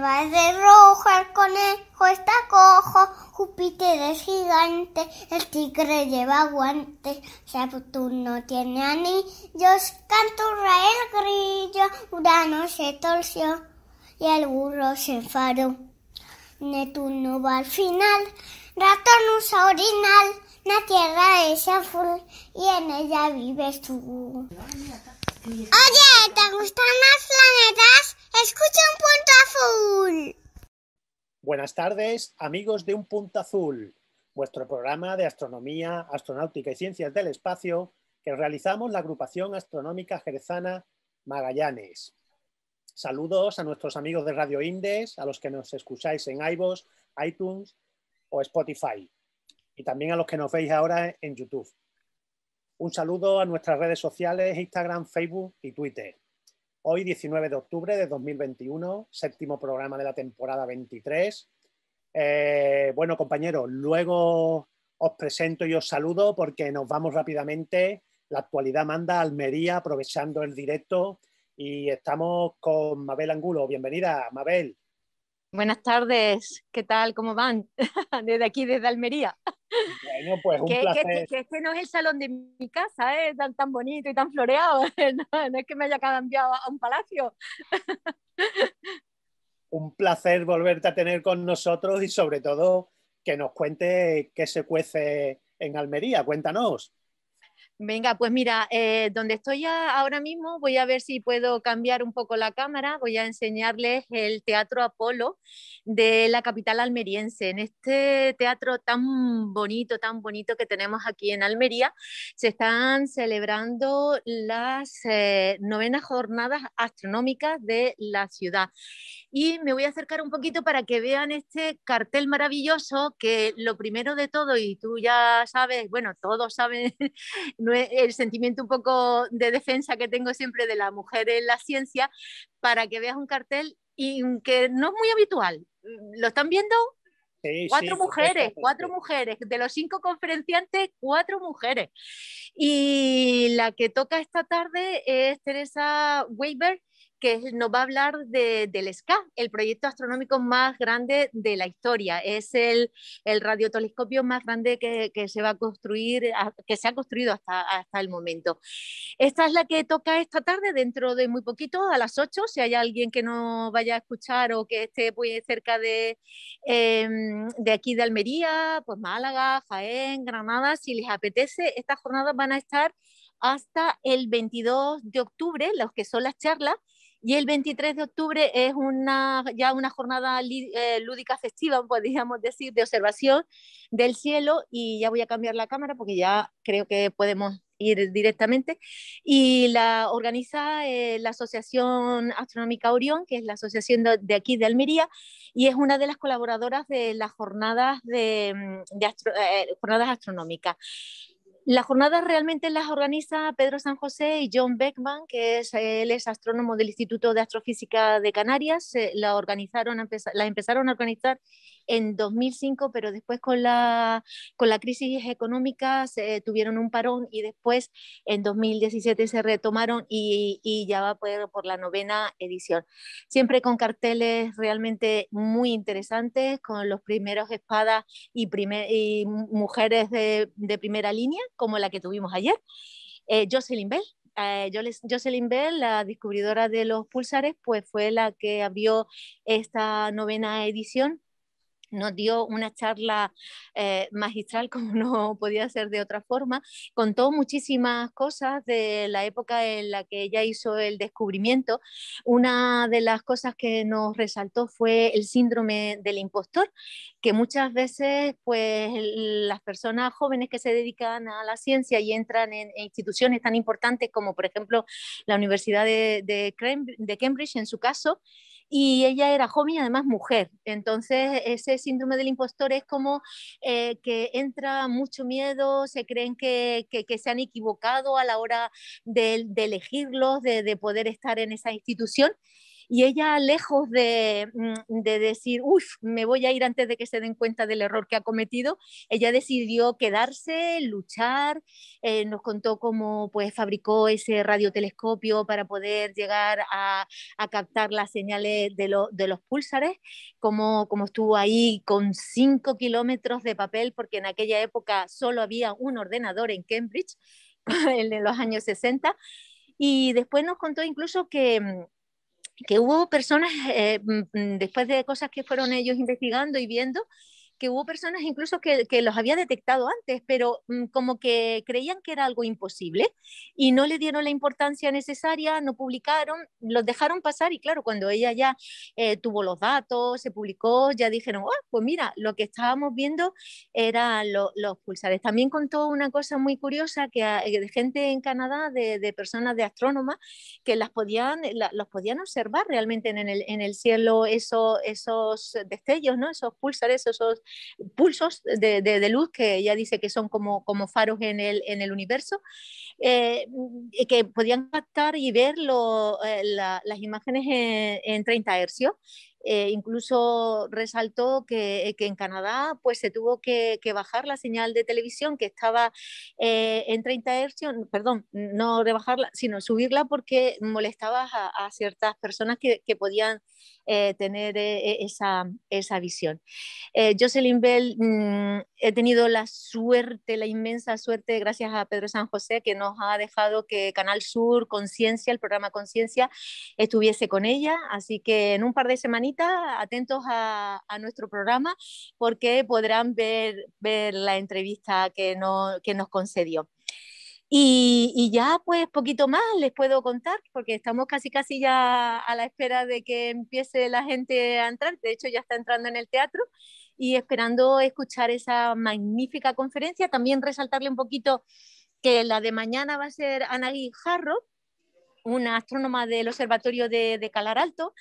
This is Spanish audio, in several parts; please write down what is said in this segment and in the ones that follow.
va de rojo, el conejo está cojo, Júpiter es gigante, el tigre lleva guantes, Saturno pues, tiene anillos, canturra el grillo, Urano se torció y el burro se enfadó. Neptuno va al final, ratón usa orinal, la tierra es azul y en ella vives tú. Oye, ¿te gustan más planetas? Escucha un punto azul. Buenas tardes, amigos de Un Punto Azul, vuestro programa de astronomía, astronáutica y ciencias del espacio que realizamos la agrupación astronómica jerezana Magallanes. Saludos a nuestros amigos de Radio Indes, a los que nos escucháis en iVoox, iTunes o Spotify, y también a los que nos veis ahora en YouTube. Un saludo a nuestras redes sociales, Instagram, Facebook y Twitter. Hoy, 19 de octubre de 2021, séptimo programa de la temporada 23. Eh, bueno, compañeros, luego os presento y os saludo porque nos vamos rápidamente. La actualidad manda a Almería aprovechando el directo y estamos con Mabel Angulo. Bienvenida, Mabel. Buenas tardes, ¿qué tal? ¿Cómo van? Desde aquí, desde Almería. Bueno, pues un que, placer. Que, este no es el salón de mi casa, ¿eh? tan, tan bonito y tan floreado. No, es que me haya cambiado a un palacio. Un placer volverte a tener con nosotros y sobre todo que nos cuente qué se cuece en Almería. Cuéntanos. Venga, pues mira, eh, donde estoy ahora mismo voy a ver si puedo cambiar un poco la cámara. Voy a enseñarles el Teatro Apolo de la capital almeriense. En este teatro tan bonito, tan bonito que tenemos aquí en Almería, se están celebrando las eh, novenas jornadas astronómicas de la ciudad. Y me voy a acercar un poquito para que vean este cartel maravilloso que lo primero de todo, y tú ya sabes, bueno, todos saben... el sentimiento un poco de defensa que tengo siempre de la mujer en la ciencia, para que veas un cartel y que no es muy habitual. ¿Lo están viendo? cuatro mujeres, cuatro mujeres, de los cinco conferenciantes, cuatro mujeres. Y la que toca esta tarde es Teresa Weber, que nos va a hablar de, del SCA, el proyecto astronómico más grande de la historia. Es el, el radiotelescopio más grande que, que, se va a construir, que se ha construido hasta, hasta el momento. Esta es la que toca esta tarde, dentro de muy poquito, a las 8, si hay alguien que no vaya a escuchar o que esté muy pues, cerca de, em, de aquí de Almería, pues Málaga, Jaén, Granada, si les apetece, estas jornadas van a estar hasta el 22 de octubre, los que son las charlas, y el 23 de octubre es una, ya una jornada eh, lúdica festiva, podríamos pues, decir, de observación del cielo. Y ya voy a cambiar la cámara porque ya creo que podemos ir directamente. Y la organiza eh, la Asociación Astronómica Orión, que es la asociación de, aquí de Almería, y es una de las colaboradoras de las jornadas, de, mm, eh, jornadas astronómicas. La jornadas realmente las organiza Pedro San José y John Beckman, que es, él es astrónomo del Instituto de Astrofísica de Canarias. Eh, la organizaron, la empezaron a organizar en 2005, pero después con la, con la crisis económica se eh, tuvieron un parón y después en 2017 se retomaron y, ya va por, la novena edición. Siempre con carteles realmente muy interesantes, con los primeros espadas y, mujeres de, de primera línea como la que tuvimos ayer. Eh, Jocelyn Bell, eh, Jocelyn Bell, la descubridora de los pulsares, pues fue la que abrió esta novena edición nos dio una charla eh, magistral, como no podía ser de otra forma, contó muchísimas cosas de la época en la que ella hizo el descubrimiento. Una de las cosas que nos resaltó fue el síndrome del impostor, que muchas veces pues, las personas jóvenes que se dedican a la ciencia y entran en, instituciones tan importantes como por ejemplo la Universidad de, Cambridge, en su caso, y ella era joven y además mujer. Entonces, ese síndrome del impostor es como eh, que entra mucho miedo, se creen que, que, se han equivocado a la hora de, elegirlos, de, de poder estar en esa institución y ella, lejos de, mm, decir, uff, me voy a ir antes de que se den cuenta del error que ha cometido, ella decidió quedarse, luchar, eh, nos contó cómo pues, fabricó ese radiotelescopio para poder llegar a, captar las señales de, lo, de los púlsares, cómo, cómo estuvo ahí con cinco kilómetros de papel, porque en aquella época solo había un ordenador en Cambridge, en los años 60, y después nos contó incluso que mm, que hubo personas, eh, mm, mm, después de cosas que fueron ellos investigando y viendo, que hubo personas incluso que, los había detectado antes, pero mm, como que creían que era algo imposible y no le dieron la importancia necesaria, no publicaron, los dejaron pasar y claro, cuando ella ya eh, tuvo los datos, se publicó, ya dijeron, oh, pues mira, lo que estábamos viendo eran los pulsares. También contó una cosa muy curiosa que eh, de gente en Canadá, de, personas de astrónomas, que las podían, los podían observar realmente en el, cielo esos destellos, ¿no? esos pulsares, esos pulsos de, luz que ella dice que son como, faros en el, universo, eh, que podían captar y ver eh, las imágenes en, en 30 hercios eh, incluso resaltó que, en Canadá pues, se tuvo que, bajar la señal de televisión que estaba eh, en 30 Hz. perdón, no bajarla sino subirla porque molestaba a, ciertas personas que, podían eh, tener e, esa, visión. Jocelyn Bell, mm, he tenido la suerte, la inmensa suerte, gracias a Pedro San José, que nos ha dejado que Canal Sur, Conciencia, el programa Conciencia, estuviese con ella. Así que en un par de semanas atentos a, nuestro programa, porque podrán ver, ver la entrevista que, nos concedió. Y, ya pues poquito más les puedo contar, porque estamos casi casi ya a la espera de que empiece la gente a entrar, de hecho ya está entrando en el teatro y esperando escuchar esa magnífica conferencia. También resaltarle un poquito que la de mañana va a ser Ana Jarro, una astrónoma del Observatorio de, Calaralto,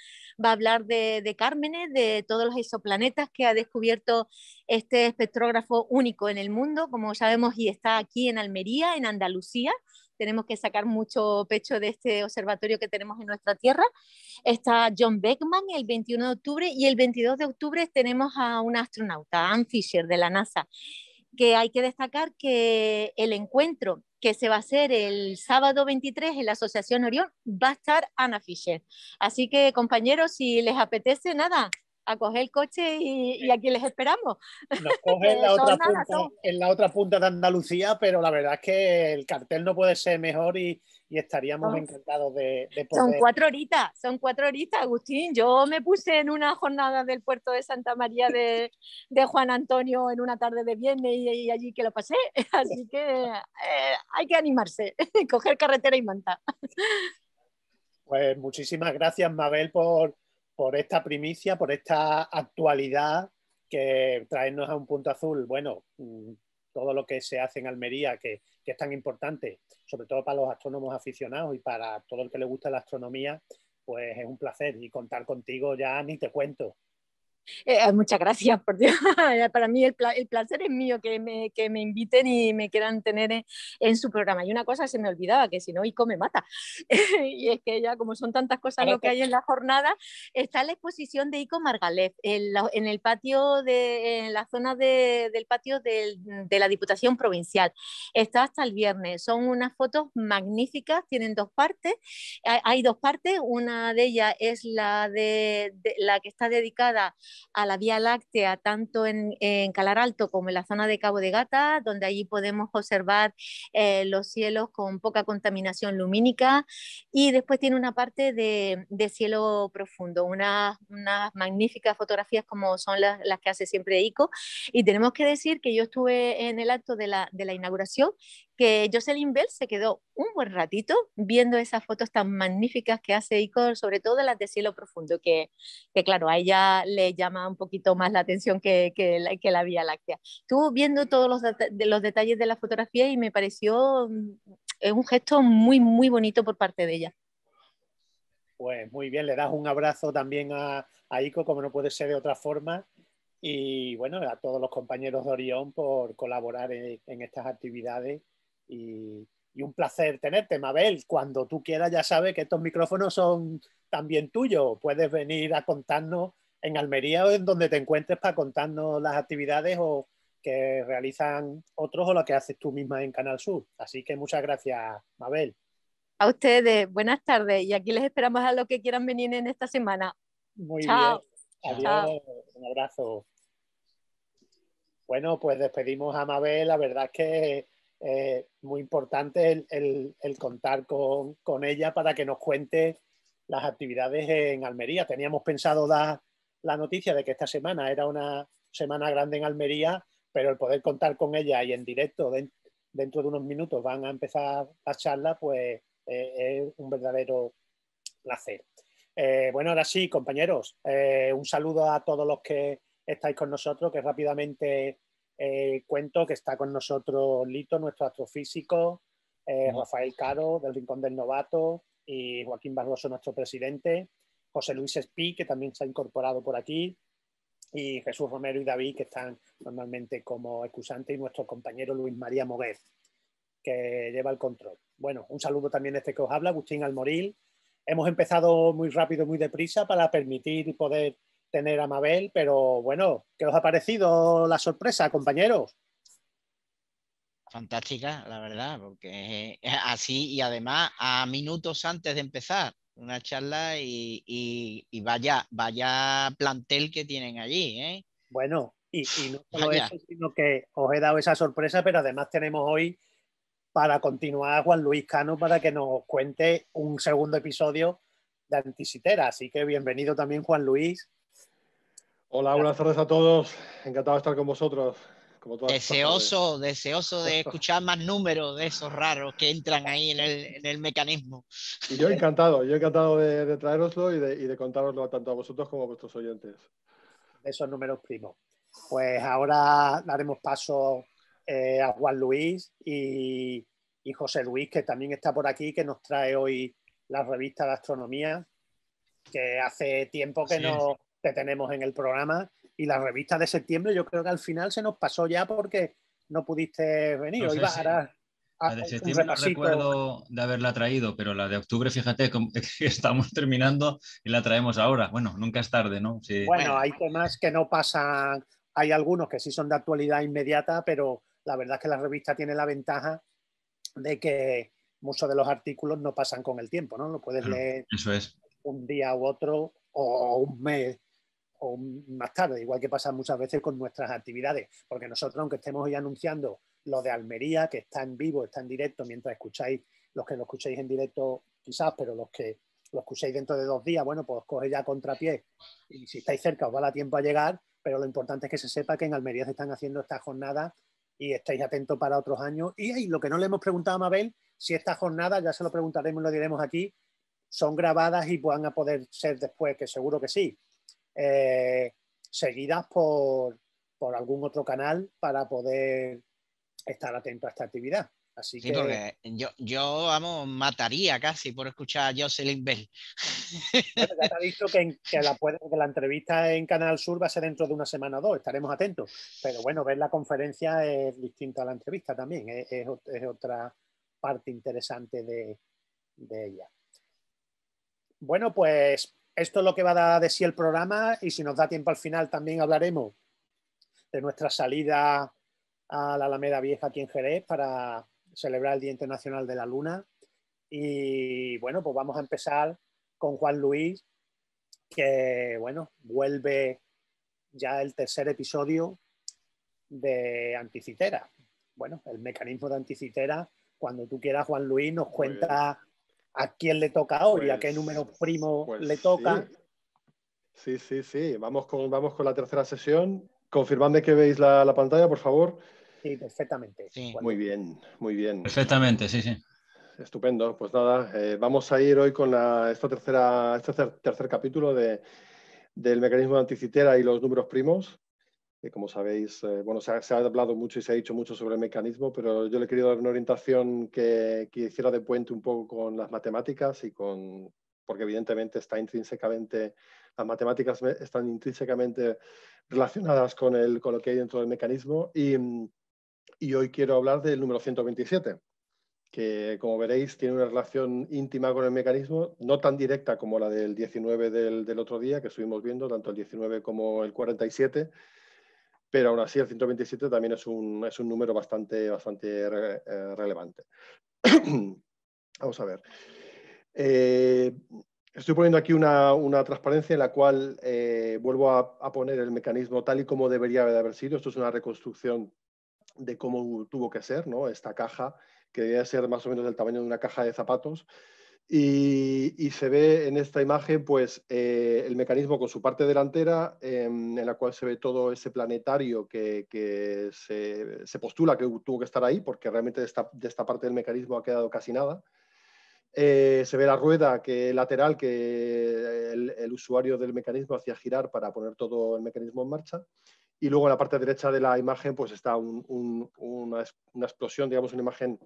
va a hablar de, de Cármenes, de todos los exoplanetas que ha descubierto este espectrógrafo único en el mundo, como sabemos, y está aquí en Almería, en Andalucía. Tenemos que sacar mucho pecho de este observatorio que tenemos en nuestra tierra. Está John Beckman el 21 de octubre y el 22 de octubre tenemos a una astronauta, Ann Fisher, de la NASA que hay que destacar que el encuentro que se va a hacer el sábado 23 en la Asociación Orión, va a estar Ana Fischer. Así que compañeros, si les apetece, nada, a coger el coche y, aquí les esperamos. Nos coge en la otra punta de Andalucía, pero la verdad es que el cartel no puede ser mejor y, y estaríamos encantados de, poder... Son cuatro horitas, son cuatro horitas, Agustín. Yo me puse en una jornada del puerto de Santa María de, Juan Antonio en una tarde de viernes y, allí que lo pasé, así que eh, hay que animarse, coger carretera y manta. Pues muchísimas gracias, Mabel, por, por esta primicia, por esta actualidad que traernos a un punto azul. Bueno, mm, todo lo que se hace en Almería, que, es tan importante, sobre todo para los astrónomos aficionados y para todo el que le gusta la astronomía, pues es un placer. Y contar contigo ya ni te cuento. Eh, ah, muchas gracias, por Dios. Para mí el, placer es mío que me, que me, inviten y me quieran tener en, su programa. Y una cosa se me olvidaba, que si no, ICO me mata. y es que ya como son tantas cosas lo que hay en la jornada, está la exposición de ICO Margalef en, el patio, de, en la zona del patio de, la Diputación Provincial. Está hasta el viernes. Son unas fotos magníficas, tienen dos partes. Hay, dos partes, una de ellas es la, de la que está dedicada a la Vía Láctea, tanto en, en, Calar Alto como en la zona de Cabo de Gata, donde allí podemos observar eh, los cielos con poca contaminación lumínica. Y después tiene una parte de, cielo profundo, unas magníficas fotografías como son las, que hace siempre ICO. Y tenemos que decir que yo estuve en el acto de la, de la inauguración que Jocelyn Bell se quedó un buen ratito viendo esas fotos tan magníficas que hace Icor, sobre todo las de cielo profundo, que, claro, a ella le llama un poquito más la atención que, que, la, Vía Láctea. Estuvo viendo todos los, detalles de la fotografía y me pareció mm, eh, un gesto muy, muy bonito por parte de ella. Pues muy bien, le das un abrazo también a, Ico, como no puede ser de otra forma, y bueno, a todos los compañeros de Orión por colaborar en estas actividades y, un placer tenerte, Mabel. Cuando tú quieras, ya sabes que estos micrófonos son también tuyos. Puedes venir a contarnos en Almería o en donde te encuentres para contarnos las actividades o que realizan otros o lo que haces tú misma en Canal Sur. Así que muchas gracias, Mabel. A ustedes, buenas tardes y aquí les esperamos a los que quieran venir en esta semana. Muy bien. Adiós, un abrazo. Bueno, pues despedimos a Mabel. La verdad es que eh, muy importante el, contar con, ella para que nos cuente las actividades en Almería. Teníamos pensado dar la noticia de que esta semana era una semana grande en Almería, pero el poder contar con ella y en directo dentro de unos minutos van a empezar la charla, pues eh, es un verdadero placer. Eh, bueno, ahora sí, compañeros, eh, un saludo a todos los que estáis con nosotros, que rápidamente cuento que está con nosotros Lito, nuestro astrofísico, eh, Rafael Caro, del Rincón del Novato, y Joaquín Barroso, nuestro presidente, José Luis Espi que también se ha incorporado por aquí, y Jesús Romero y David, que están normalmente como excusantes, y nuestro compañero Luis María Moguez, que lleva el control. Bueno, un saludo también este que os habla, Agustín Almoril. Hemos empezado muy rápido, muy deprisa, para permitir y poder tener a Mabel, pero bueno, ¿qué os ha parecido la sorpresa, compañeros? Fantástica, la verdad, porque así y además a minutos antes de empezar una charla y, vaya, vaya plantel que tienen allí. ¿eh? Bueno, y, no solo eso, sino que os he dado esa sorpresa, pero además tenemos hoy para continuar a Juan Luis Cano para que nos cuente un segundo episodio de Antisitera. Así que bienvenido también, Juan Luis. Hola, buenas tardes a todos. Encantado de estar con vosotros. Como deseoso, deseoso de escuchar más números de esos raros que entran ahí en el, mecanismo. Y yo encantado, yo encantado de, traeroslo y de, y tanto a vosotros como a vuestros oyentes. Esos números primos. Pues ahora daremos paso eh, a Juan Luis y, José Luis, que también está por aquí, que nos trae hoy la revista de astronomía, que hace tiempo que no te tenemos en el programa y la revista de septiembre yo creo que al final se nos pasó ya porque no pudiste venir. la de septiembre no recuerdo de haberla traído, pero la de octubre, fíjate, estamos terminando y la traemos ahora. Bueno, nunca es tarde, ¿no? Bueno, hay temas que no pasan, hay algunos que sí son de actualidad inmediata, pero la verdad es que la revista tiene la ventaja de que muchos de los artículos no pasan con el tiempo, ¿no? Lo puedes leer un día u otro o un mes o más tarde, igual que pasa muchas veces con nuestras actividades, porque nosotros, aunque estemos hoy anunciando lo de Almería, que está en vivo, está en directo, mientras escucháis, los que lo escuchéis en directo quizás, pero los que lo escuchéis dentro de dos días, bueno, pues coge ya contrapié y si estáis cerca os va la tiempo a llegar, pero lo importante es que se sepa que en Almería se están haciendo estas jornadas y estáis atentos para otros años. Y, lo que no le hemos preguntado a Mabel, si esta jornada ya se lo preguntaremos y lo diremos aquí, son grabadas y van a poder ser después, que seguro que sí, eh, seguidas por, algún otro canal para poder estar atento a esta actividad. Así que... yo, yo, vamos, mataría casi por escuchar a Jocelyn Bell. ya te ha que, la entrevista en Canal Sur va a ser dentro de una semana o dos, estaremos atentos. Pero bueno, ver la conferencia es distinta a la entrevista también, es, otra parte interesante de, de ella. Bueno, pues esto es lo que va a dar de sí el programa y si nos da tiempo al final también hablaremos de nuestra salida a la Alameda Vieja aquí en Jerez para celebrar el Día Internacional de la Luna. Y bueno, pues vamos a empezar con Juan Luis, que bueno, vuelve ya el tercer episodio de Anticitera. Bueno, el mecanismo de Anticitera, cuando tú quieras, Juan Luis, nos cuenta a quién le toca hoy? a qué pues, número primo pues le toca. Sí. sí, sí, Vamos, con, vamos con la tercera sesión. Confirmadme que veis la, pantalla, por favor. Sí, perfectamente. Muy bien, muy bien. Perfectamente, sí, sí. Estupendo. Pues nada, eh, vamos a ir hoy con esta tercera, este tercer, capítulo del mecanismo de anticitera y los números primos como sabéis, eh, bueno, se ha, hablado mucho y se ha dicho mucho sobre el mecanismo, pero yo le he querido dar una orientación que, que hiciera de puente un poco con las matemáticas y con, porque evidentemente está intrínsecamente, las matemáticas están intrínsecamente relacionadas con, el, con lo que hay dentro del mecanismo. Y, y, hoy quiero hablar del número 127, que como veréis tiene una relación íntima con el mecanismo, no tan directa como la del 19 del, del otro día, que estuvimos viendo, tanto el 19 como el 47 pero aún así el 127 también es un, número bastante, bastante eh, relevante. Vamos a ver. Eh, estoy poniendo aquí una, transparencia en la cual eh, vuelvo a, poner el mecanismo tal y como debería haber sido. Esto es una reconstrucción de cómo tuvo que ser esta caja, que debía ser más o menos del tamaño de una caja de zapatos. Y, se ve en esta imagen pues, eh, el mecanismo con su parte delantera, em, en la cual se ve todo ese planetario que, se, postula que tuvo que estar ahí, porque realmente de esta, de esta parte del mecanismo ha quedado casi nada. Eh, se ve la rueda que, lateral que el, usuario del mecanismo hacía girar para poner todo el mecanismo en marcha. Y luego en la parte derecha de la imagen pues, está una, una explosión, digamos, una imagen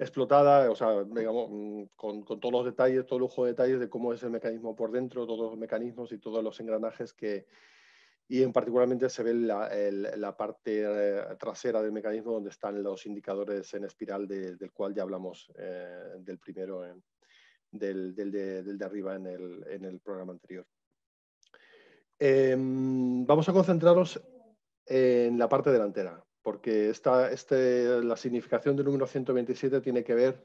explotada, o sea, digamos, mm, con, todos los detalles, todo lujo de detalles de cómo es el mecanismo por dentro, todos los mecanismos y todos los engranajes que, y en particularmente se ve la, parte eh, trasera del mecanismo donde están los indicadores en espiral del cual ya hablamos eh, del primero, eh, del, de, arriba en el, programa anterior. Em, vamos a concentrarnos en la parte delantera, porque este, la significación del número 127 tiene que ver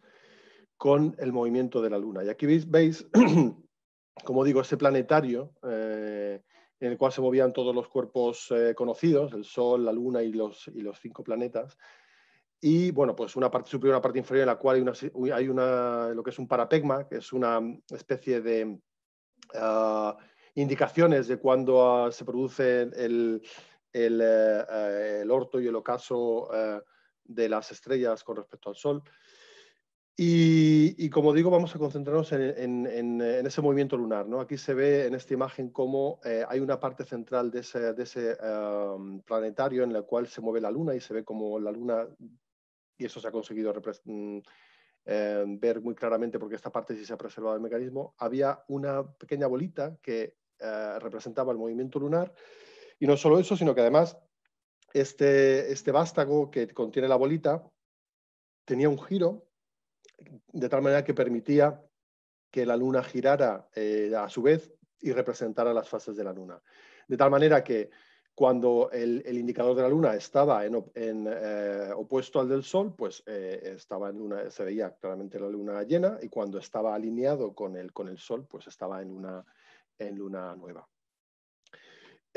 con el movimiento de la Luna. Y aquí veis, veis como digo, ese planetario eh, en el cual se movían todos los cuerpos eh, conocidos, el Sol, la Luna y los, y los cinco planetas. Y bueno, pues una parte superior y una parte inferior en la cual hay, una, lo que es un parapegma, que es una especie de ah, indicaciones de cuándo ah, se produce el, eh, el, orto y el ocaso eh, de las estrellas con respecto al Sol. Y, como digo, vamos a concentrarnos en, ese movimiento lunar. ¿no? Aquí se ve en esta imagen cómo eh, hay una parte central de ese, um, planetario en la cual se mueve la luna y se ve como la luna, y eso se ha conseguido mm, em, ver muy claramente porque esta parte sí se ha preservado el mecanismo, había una pequeña bolita que representaba el movimiento lunar y no solo eso, sino que además este, este vástago que contiene la bolita tenía un giro de tal manera que permitía que la luna girara eh, a su vez y representara las fases de la luna. De tal manera que cuando el, indicador de la luna estaba en, eh, opuesto al del sol, pues eh, estaba en una, se veía claramente la luna llena y cuando estaba alineado con el, con el sol, pues estaba en una, en luna nueva.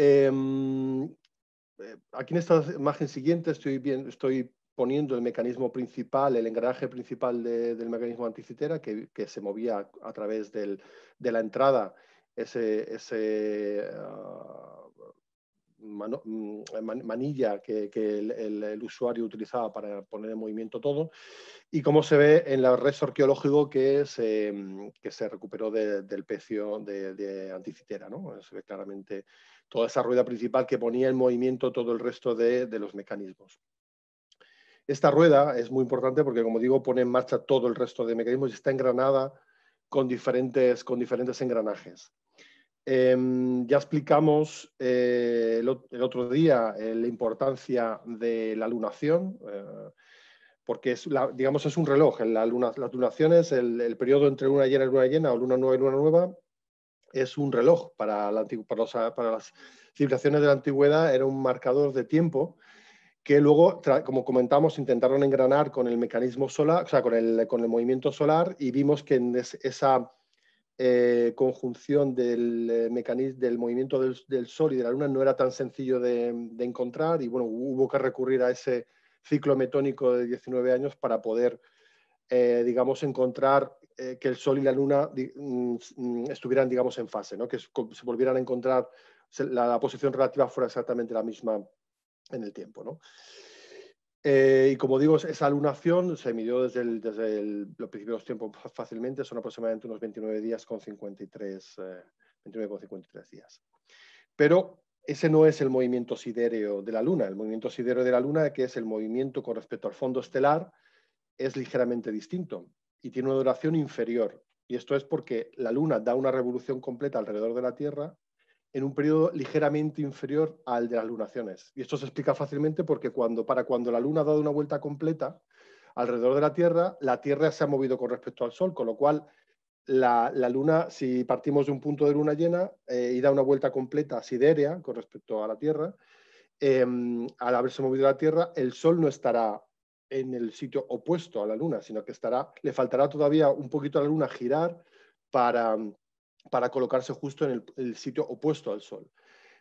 Em, eh, aquí en esta imagen siguiente estoy, poniendo el mecanismo principal, el engranaje principal del mecanismo anticitera que, se movía a, través de la entrada, ese, ah, mm, manilla que, el, usuario utilizaba para poner en movimiento todo, y como se ve en el resto arqueológico que se, recuperó del pecio de, anticitera. Se ve claramente toda esa rueda principal que ponía en movimiento todo el resto de, los mecanismos. Esta rueda es muy importante porque, como digo, pone en marcha todo el resto de mecanismos y está engranada con diferentes, con diferentes engranajes. Em, ya explicamos eh, el, otro día eh, la importancia de la lunación, eh, porque es, digamos, es un reloj. La, las lunaciones, el, el, periodo entre luna llena y luna llena, o luna nueva y luna nueva, es un reloj. Para, las civilizaciones de la antigüedad era un marcador de tiempo que luego, como comentamos, intentaron engranar con el mecanismo solar, sea, con el, con el movimiento solar y vimos que en esa eh, conjunción del, eh, del movimiento del, Sol y de la Luna no era tan sencillo de, encontrar y bueno, hubo que recurrir a ese ciclo metónico de 19 años para poder, eh, digamos, encontrar eh, que el Sol y la Luna mm, mm, estuvieran, digamos, en fase, que se volvieran a encontrar, la, posición relativa fuera exactamente la misma en el tiempo. Eh, y como digo, esa lunación se midió desde, desde los primeros tiempos fácilmente, son aproximadamente unos 29 días con 53, eh, con 53 días. Pero ese no es el movimiento sidéreo de la Luna. El movimiento sidéreo de la Luna, que es el movimiento con respecto al fondo estelar, es ligeramente distinto y tiene una duración inferior. Y esto es porque la Luna da una revolución completa alrededor de la Tierra en un periodo ligeramente inferior al de las lunaciones. Y esto se explica fácilmente porque cuando, para cuando la Luna ha dado una vuelta completa alrededor de la Tierra, la Tierra se ha movido con respecto al Sol, con lo cual la, Luna, si partimos de un punto de Luna llena eh, y da una vuelta completa siderea con respecto a la Tierra, em, al haberse movido la Tierra, el Sol no estará en el sitio opuesto a la Luna, sino que estará, le faltará todavía un poquito a la Luna girar para, colocarse justo en el, sitio opuesto al Sol.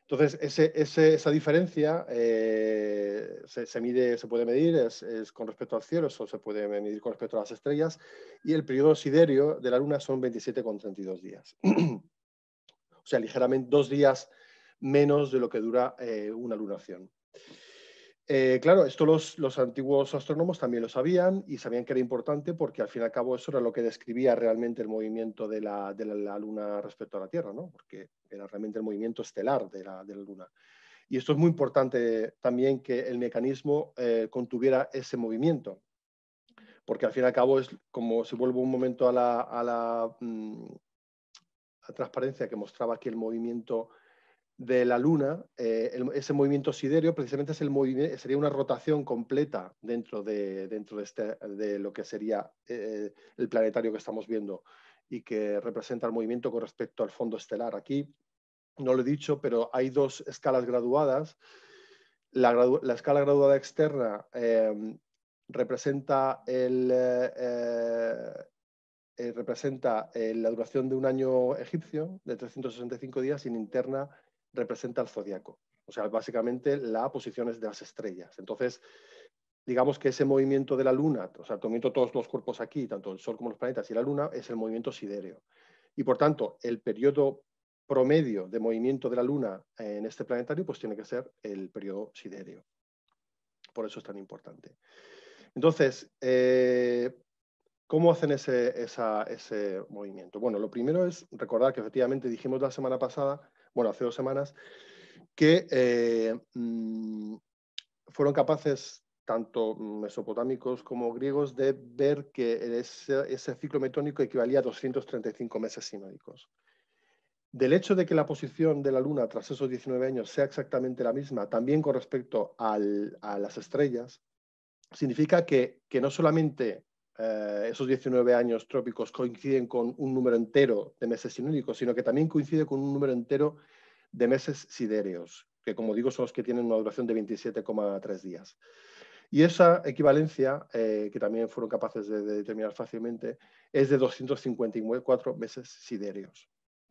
Entonces, esa diferencia eh, se, mide, se puede medir es, con respecto al cielo, eso se puede medir con respecto a las estrellas, y el periodo siderio de la Luna son 27,32 días. o sea, ligeramente dos días menos de lo que dura eh, una lunación. Eh, claro, esto los, antiguos astrónomos también lo sabían y sabían que era importante porque al fin y al cabo eso era lo que describía realmente el movimiento de la, Luna respecto a la Tierra, ¿no? porque era realmente el movimiento estelar de la, Luna. Y esto es muy importante también que el mecanismo eh, contuviera ese movimiento, porque al fin y al cabo es como si vuelvo un momento a la, mm, transparencia que mostraba que el movimiento de la Luna, eh, ese movimiento sidéreo precisamente es el sería una rotación completa dentro de, dentro de, este, lo que sería eh, el planetario que estamos viendo y que representa el movimiento con respecto al fondo estelar. Aquí no lo he dicho, pero hay dos escalas graduadas. La, escala graduada externa em, representa, el, eh, representa la duración de un año egipcio de 365 días y en interna representa el zodiaco. O sea, básicamente la posición de las estrellas. Entonces, digamos que ese movimiento de la Luna, o sea, movimiento de todos los cuerpos aquí, tanto el Sol como los planetas y la Luna, es el movimiento sidéreo. Y por tanto, el periodo promedio de movimiento de la Luna en este planetario, pues tiene que ser el periodo sidéreo. Por eso es tan importante. Entonces, eh, ¿cómo hacen ese, ese movimiento? Bueno, lo primero es recordar que efectivamente dijimos la semana pasada bueno, hace dos semanas, que eh, mm, fueron capaces, tanto mm, mesopotámicos como griegos, de ver que ese, ciclo metónico equivalía a 235 meses sinódicos. Del hecho de que la posición de la Luna tras esos 19 años sea exactamente la misma, también con respecto a las estrellas, significa que, que no solamente eh, esos 19 años trópicos coinciden con un número entero de meses sinúdicos, sino que también coincide con un número entero de meses sidéreos, que como digo son los que tienen una duración de 27,3 días. Y esa equivalencia, eh, que también fueron capaces de, de, determinar fácilmente, es de 254 meses sidéreos.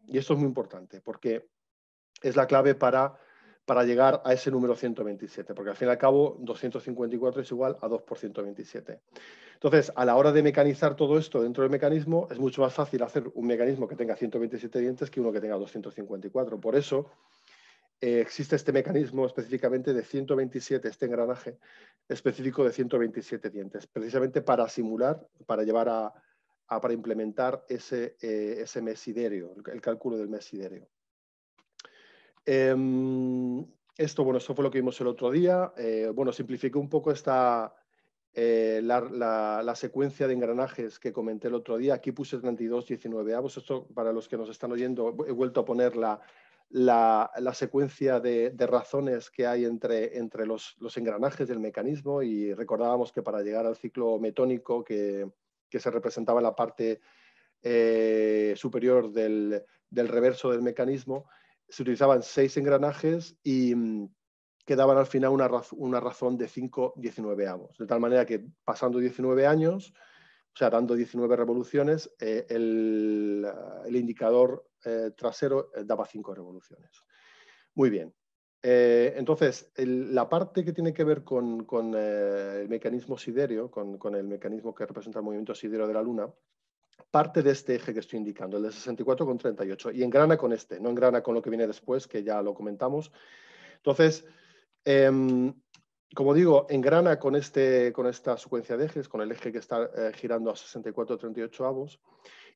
Y esto es muy importante porque es la clave para para llegar a ese número 127, porque al fin y al cabo 254 es igual a 2 por 127. Entonces, a la hora de mecanizar todo esto dentro del mecanismo, es mucho más fácil hacer un mecanismo que tenga 127 dientes que uno que tenga 254. Por eso eh, existe este mecanismo específicamente de 127, este engranaje específico de 127 dientes, precisamente para simular, para llevar a, para implementar ese, eh, ese mesiderio, el, el cálculo del mesiderio. Em, esto, bueno, esto fue lo que vimos el otro día. Eh, bueno, simplifiqué un poco esta, eh, la, la, secuencia de engranajes que comenté el otro día. Aquí puse 32, 19 Esto, para los que nos están oyendo, he vuelto a poner la, la, la, secuencia de, de, razones que hay entre, entre los, los, engranajes del mecanismo y recordábamos que para llegar al ciclo metónico que, que se representaba en la parte eh, superior del, del, reverso del mecanismo, se utilizaban seis engranajes y mm, quedaban al final una, razón de 5 19 avos. De tal manera que pasando 19 años, o sea, dando 19 revoluciones, eh, el, indicador eh, trasero eh, daba 5 revoluciones. Muy bien. entonces, la parte que tiene que ver con, el mecanismo siderio, con, con, el mecanismo que representa el movimiento siderio de la Luna, parte de este eje que estoy indicando, el de 64,38, y engrana con este, no engrana con lo que viene después, que ya lo comentamos. Entonces, em, como digo, engrana con, este, con esta secuencia de ejes, con el eje que está eh, girando a 38, avos,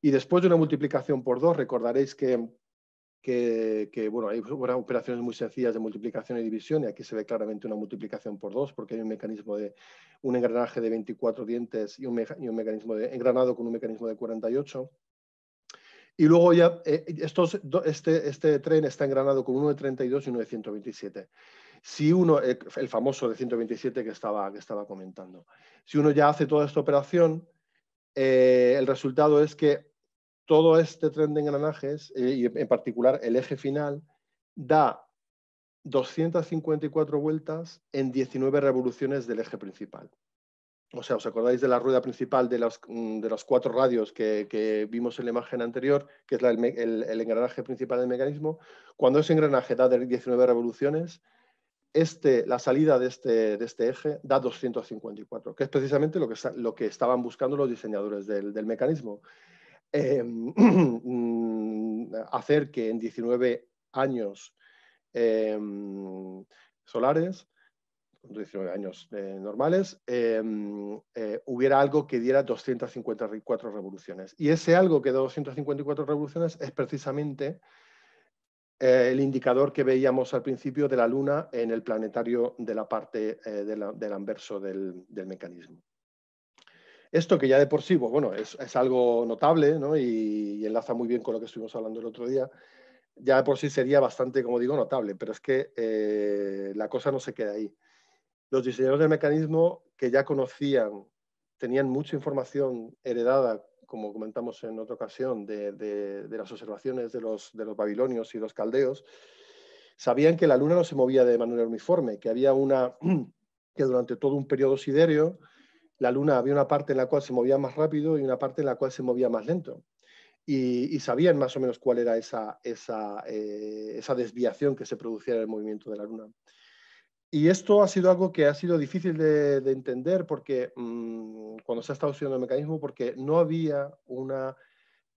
y después de una multiplicación por 2, recordaréis que que, bueno, hay operaciones muy sencillas de multiplicación y división, y aquí se ve claramente una multiplicación por dos, porque hay un mecanismo de un engranaje de 24 dientes y un, mecanismo de engranado con un mecanismo de 48. Y luego ya eh, este, este tren está engranado con uno de 32 y uno de 127 si uno, eh, el famoso de 127 que estaba, que estaba comentando, si uno ya hace toda esta operación, eh, el resultado es que todo este tren de engranajes, eh, y en particular el eje final, da 254 vueltas en 19 revoluciones del eje principal. O sea, ¿os acordáis de la rueda principal de los, mm, de los cuatro radios que, vimos en la imagen anterior, que es el, engranaje principal del mecanismo? Cuando ese engranaje da 19 revoluciones, este, la salida de este, de este, eje da 254, que es precisamente lo que, lo que estaban buscando los diseñadores del, del mecanismo. Em, mm, hacer que en 19 años em, solares, 19 años eh, normales, em, eh, hubiera algo que diera 254 revoluciones. Y ese algo que da 254 revoluciones es precisamente eh, el indicador que veíamos al principio de la Luna en el planetario de la parte del anverso del mecanismo. Esto que ya de por sí, pues bueno, es, algo notable y, enlaza muy bien con lo que estuvimos hablando el otro día, ya de por sí sería bastante, como digo, notable, pero es que eh, la cosa no se queda ahí. Los diseñadores del mecanismo que ya conocían, tenían mucha información heredada, como comentamos en otra ocasión, de, las observaciones de los, de los babilonios y los caldeos, sabían que la luna no se movía de manera uniforme, que había una que durante todo un periodo sidéreo la Luna había una parte en la cual se movía más rápido y una parte en la cual se movía más lento. Y, sabían más o menos cuál era esa, eh, esa, desviación que se producía en el movimiento de la Luna. Y esto ha sido algo que ha sido difícil de, entender porque mm, cuando se ha estado usando el mecanismo, porque no había una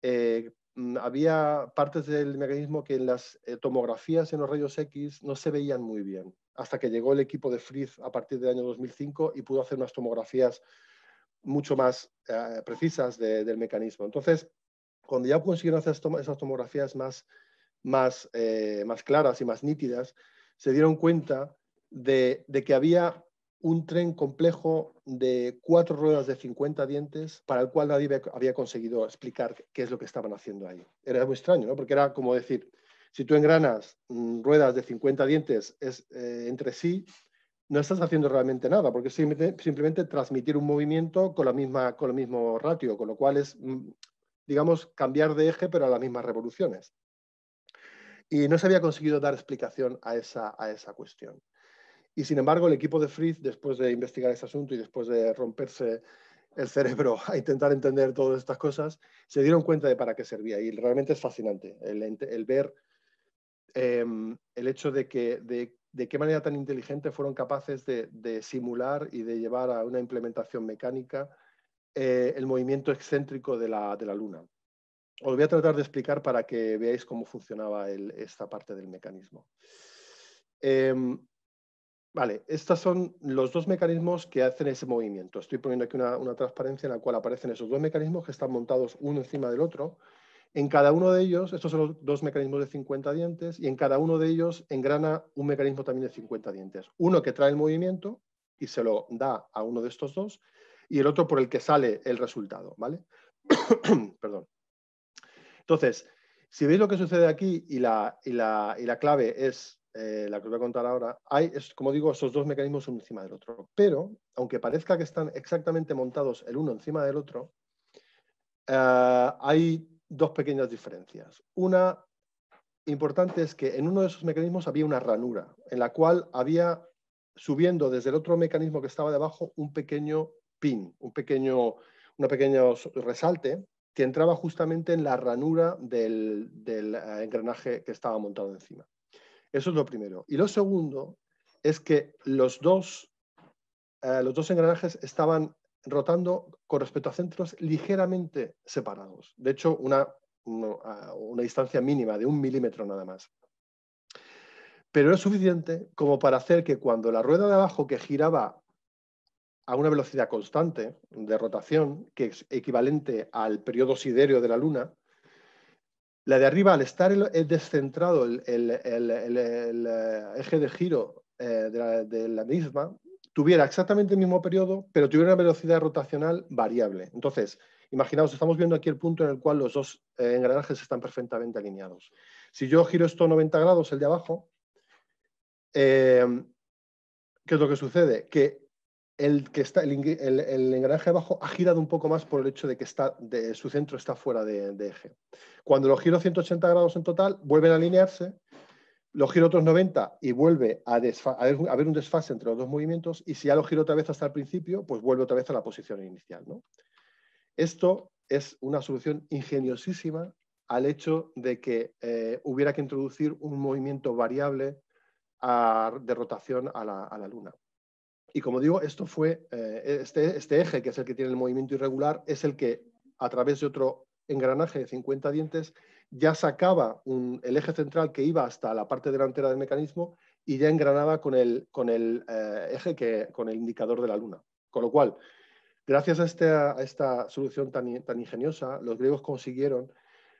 eh, Mm, había partes del mecanismo que en las eh, tomografías en los rayos X no se veían muy bien, hasta que llegó el equipo de Fritz a partir del año 2005 y pudo hacer unas tomografías mucho más eh, precisas del mecanismo. Entonces, cuando ya consiguieron hacer esas tomografías más, más, eh, más claras y más nítidas, se dieron cuenta de que había un tren complejo de cuatro ruedas de 50 dientes para el cual nadie había conseguido explicar qué es lo que estaban haciendo ahí. Era muy extraño, Porque era como decir, si tú engranas mm, ruedas de 50 dientes es, eh, entre sí, no estás haciendo realmente nada, porque es simplemente, transmitir un movimiento con, la misma, con el mismo ratio, con lo cual es, mm, digamos, cambiar de eje, pero a las mismas revoluciones. Y no se había conseguido dar explicación a a esa cuestión. Y sin embargo, el equipo de Fritz, después de investigar este asunto y después de romperse el cerebro a intentar entender todas estas cosas, se dieron cuenta de para qué servía. Y realmente es fascinante el, ver em, el hecho de que de, qué manera tan inteligente fueron capaces de, simular y de llevar a una implementación mecánica eh, el movimiento excéntrico de la, de la, Luna. Os voy a tratar de explicar para que veáis cómo funcionaba esta parte del mecanismo. Em, Vale, estos son los dos mecanismos que hacen ese movimiento. Estoy poniendo aquí una, transparencia en la cual aparecen esos dos mecanismos que están montados uno encima del otro. En cada uno de ellos, estos son los dos mecanismos de 50 dientes, y en cada uno de ellos engrana un mecanismo también de 50 dientes. Uno que trae el movimiento y se lo da a uno de estos dos, y el otro por el que sale el resultado, ¿vale? Perdón. Entonces, si veis lo que sucede aquí y la, y la, y la clave es eh, la que os voy a contar ahora, hay, como digo, esos dos mecanismos uno encima del otro. Pero, aunque parezca que están exactamente montados el uno encima del otro, eh, hay dos pequeñas diferencias. Una importante es que en uno de esos mecanismos había una ranura, en la cual había, subiendo desde el otro mecanismo que estaba debajo, un pequeño pin, un pequeño, pequeño resalte que entraba justamente en la ranura del, del, eh, engranaje que estaba montado encima. Eso es lo primero. Y lo segundo es que los dos, eh, los dos engranajes estaban rotando con respecto a centros ligeramente separados. De hecho, una, distancia mínima de un milímetro nada más. Pero era suficiente como para hacer que cuando la rueda de abajo que giraba a una velocidad constante de rotación, que es equivalente al periodo siderio de la Luna, la de arriba, al estar el, descentrado el, eh, eje de giro eh, de, la, misma, tuviera exactamente el mismo periodo, pero tuviera una velocidad rotacional variable. Entonces, imaginaos, estamos viendo aquí el punto en el cual los dos eh, engranajes están perfectamente alineados. Si yo giro esto 90 grados, el de abajo, ¿qué es lo que sucede? Que el, que está, el, abajo ha girado un poco más por el hecho de que está, su centro está fuera de, eje. Cuando lo giro 180 grados en total, vuelven a alinearse, lo giro otros 90 y vuelve a, haber un desfase entre los dos movimientos y si ya lo giro otra vez hasta el principio, pues vuelve otra vez a la posición inicial. Esto es una solución ingeniosísima al hecho de que eh, hubiera que introducir un movimiento variable de rotación a la Luna. Y como digo, esto fue, eh, este, este, eje, que es el que tiene el movimiento irregular, es el que a través de otro engranaje de 50 dientes ya sacaba el eje central que iba hasta la parte delantera del mecanismo y ya engranaba con el, con el eh, eje, que, con el indicador de la luna. Con lo cual, gracias este, a, esta solución tan, tan, ingeniosa, los griegos consiguieron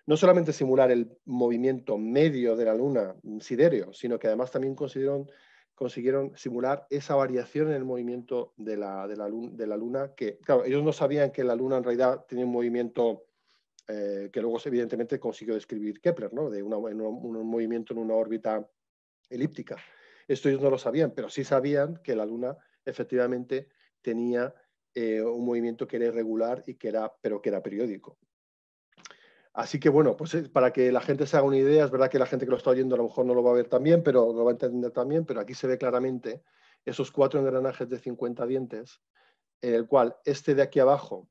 no solamente simular el movimiento medio de la luna mm, sidéreo, sino que además también consiguieron consiguieron simular esa variación en el movimiento de la, luna, que, ellos no sabían que la luna en realidad tenía un movimiento eh, que luego evidentemente consiguió describir Kepler, ¿no? de un, movimiento en una órbita elíptica. Esto ellos no lo sabían, pero sí sabían que la luna efectivamente tenía eh, un movimiento que era irregular y que era, pero que era periódico. Así que bueno, pues eh, para que la gente se haga una idea, es verdad que la gente que lo está oyendo a lo mejor no lo va a ver también, pero lo va a entender también, pero aquí se ve claramente esos cuatro engranajes de 50 dientes, en el cual este de aquí abajo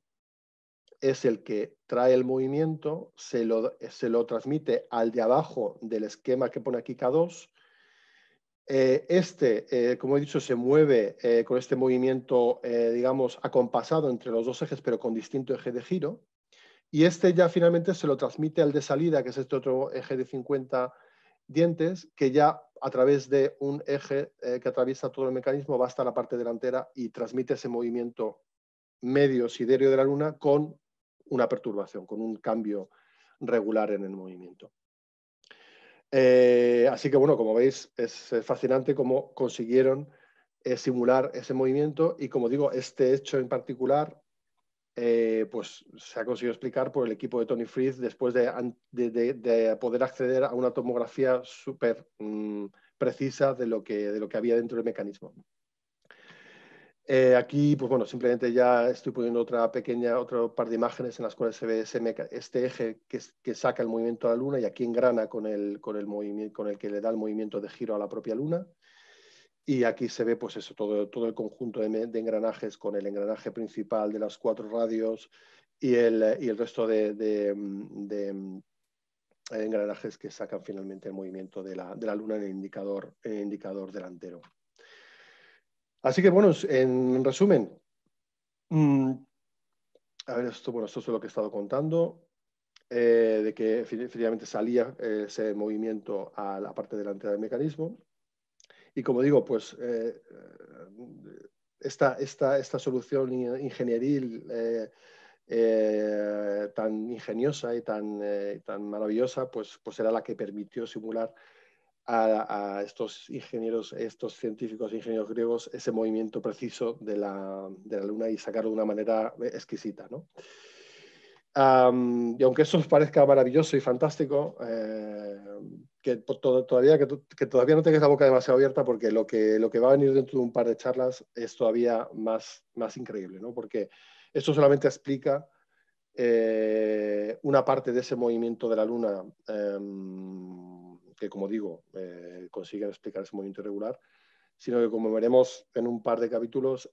es el que trae el movimiento, se lo, transmite al de abajo del esquema que pone aquí K2. Eh, este, eh, como he dicho, se mueve con este movimiento, digamos, acompasado entre los dos ejes, pero con distinto eje de giro. Y este ya finalmente se lo transmite al de salida, que es este otro eje de 50 dientes, que ya a través de un eje eh, que atraviesa todo el mecanismo va hasta la parte delantera y transmite ese movimiento medio siderio de la Luna con una perturbación, con un cambio regular en el movimiento. Eh, así que bueno, como veis, es fascinante cómo consiguieron eh, simular ese movimiento y como digo, este hecho en particular eh, pues se ha conseguido explicar por el equipo de Tony Fritz después de, poder acceder a una tomografía súper mm, precisa de lo, que, había dentro del mecanismo. Eh, aquí, pues bueno, simplemente ya estoy poniendo otra pequeña, otro par de imágenes en las cuales se ve este eje que, saca el movimiento a la Luna y aquí engrana con el, con, el con el que le da el movimiento de giro a la propia Luna. Y aquí se ve pues eso, todo, todo el conjunto de, engranajes con el engranaje principal de las cuatro radios y el, resto de, mm, engranajes que sacan finalmente el movimiento de la, luna en el indicador, indicador delantero. Así que bueno, en resumen, mm, a ver, esto, bueno, esto es lo que he estado contando. Eh, de que finalmente salía eh, ese movimiento a la parte delantera del mecanismo. Y como digo, pues eh, eh, esta, solución ingenieril eh, tan ingeniosa y tan, maravillosa, pues, pues era la que permitió simular a, estos ingenieros, estos científicos e ingenieros griegos ese movimiento preciso de la, luna y sacarlo de una manera exquisita y aunque eso os parezca maravilloso y fantástico, eh, que, todavía, todavía no tengáis la boca demasiado abierta porque lo que, va a venir dentro de un par de charlas es todavía más, increíble, ¿no? porque esto solamente explica eh, una parte de ese movimiento de la Luna, em, que como digo, eh, consiguen explicar ese movimiento irregular, sino que como veremos en un par de capítulos,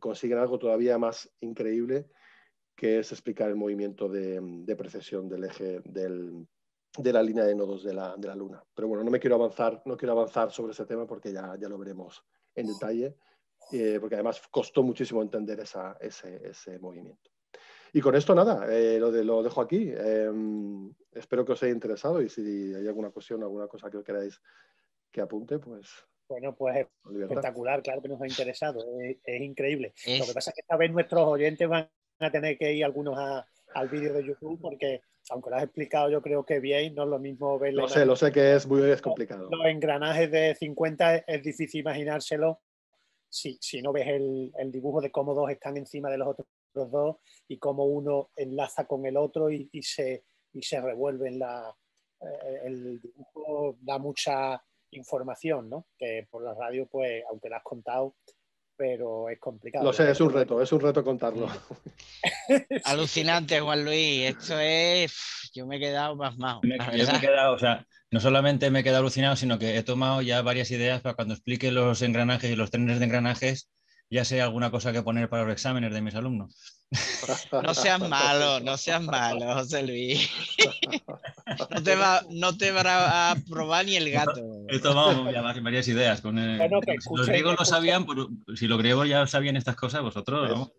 consiguen algo todavía más increíble que es explicar el movimiento de, mm, precesión del eje de la línea de nodos de la, Luna. Pero bueno, no me quiero avanzar, no quiero avanzar sobre ese tema porque ya, ya lo veremos en detalle, eh, porque además costó muchísimo entender ese, movimiento. Y con esto nada, eh, lo, de, lo, dejo aquí. Eh, mm, espero que os haya interesado y si hay alguna cuestión, alguna cosa que queráis que apunte, pues bueno, pues espectacular, claro que nos ha interesado, es, increíble. Lo que pasa es que esta vez nuestros oyentes van a tener que ir algunos al vídeo de YouTube porque, aunque lo has explicado yo creo que bien, no es lo mismo verlo. Lo sé, que es muy Los engranajes de 50 es difícil imaginárselo si, no ves el, dibujo de cómo dos están encima de los otros dos y cómo uno enlaza con el otro y, se, y se revuelve en la... Eh, el dibujo da mucha información, Que por la radio, pues, aunque la has contado, pero es complicado. Lo ¿eh? sé, es un reto, es un reto contarlo. Alucinante, Juan Luis. Esto es. Yo me he quedado más mal yo me he quedado, o sea, no solamente me he quedado alucinado, sino que he tomado ya varias ideas para cuando explique los engranajes y los trenes de engranajes, ya sé alguna cosa que poner para los exámenes de mis alumnos. No seas malo, no seas malo, José Luis. No te, va, no te va a probar ni el gato. Esto vamos a varias ideas. Con los griegos lo sabían, pero pues, si los griegos ya sabían estas cosas, vosotros, ¿no?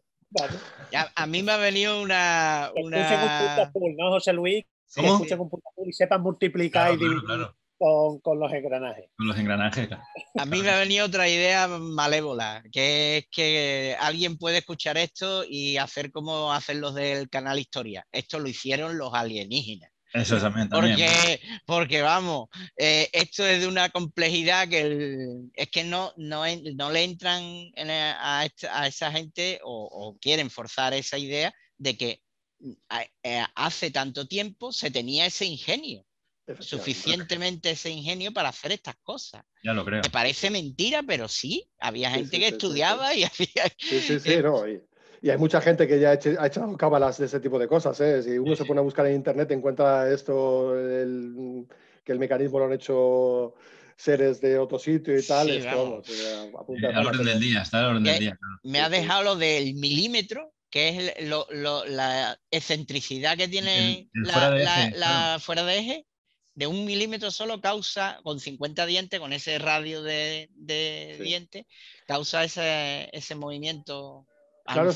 a mí me ha venido una. una... ¿no, José Luis? ¿Cómo? con y sepan multiplicar y dividir. Con, con, los engranajes. Con los engranajes. A mí me ha venido otra idea malévola, que es que alguien puede escuchar esto y hacer como hacen los del canal Historia. Esto lo hicieron los alienígenas. Eso Porque, porque vamos, eh, esto es de una complejidad que es que no, no, le entran a, esa gente o, quieren forzar esa idea de que mm, eh, hace tanto tiempo se tenía ese ingenio, suficientemente ese ingenio para hacer estas cosas. Ya lo creo. Me parece mentira, pero sí, había gente que estudiaba y hacía... Sí, sí, y hay mucha gente que ya ha, hecho, echado cábalas de ese tipo de cosas. ¿eh? Si uno se pone a buscar en internet, encuentra esto, que el mecanismo lo han hecho seres de otro sitio y tal. orden del día, está orden del día. Me ha dejado lo del milímetro, que es la excentricidad que tiene la, fuera de, eje, de un milímetro solo causa, con 50 dientes, con ese radio de, diente, causa ese, ese movimiento Claro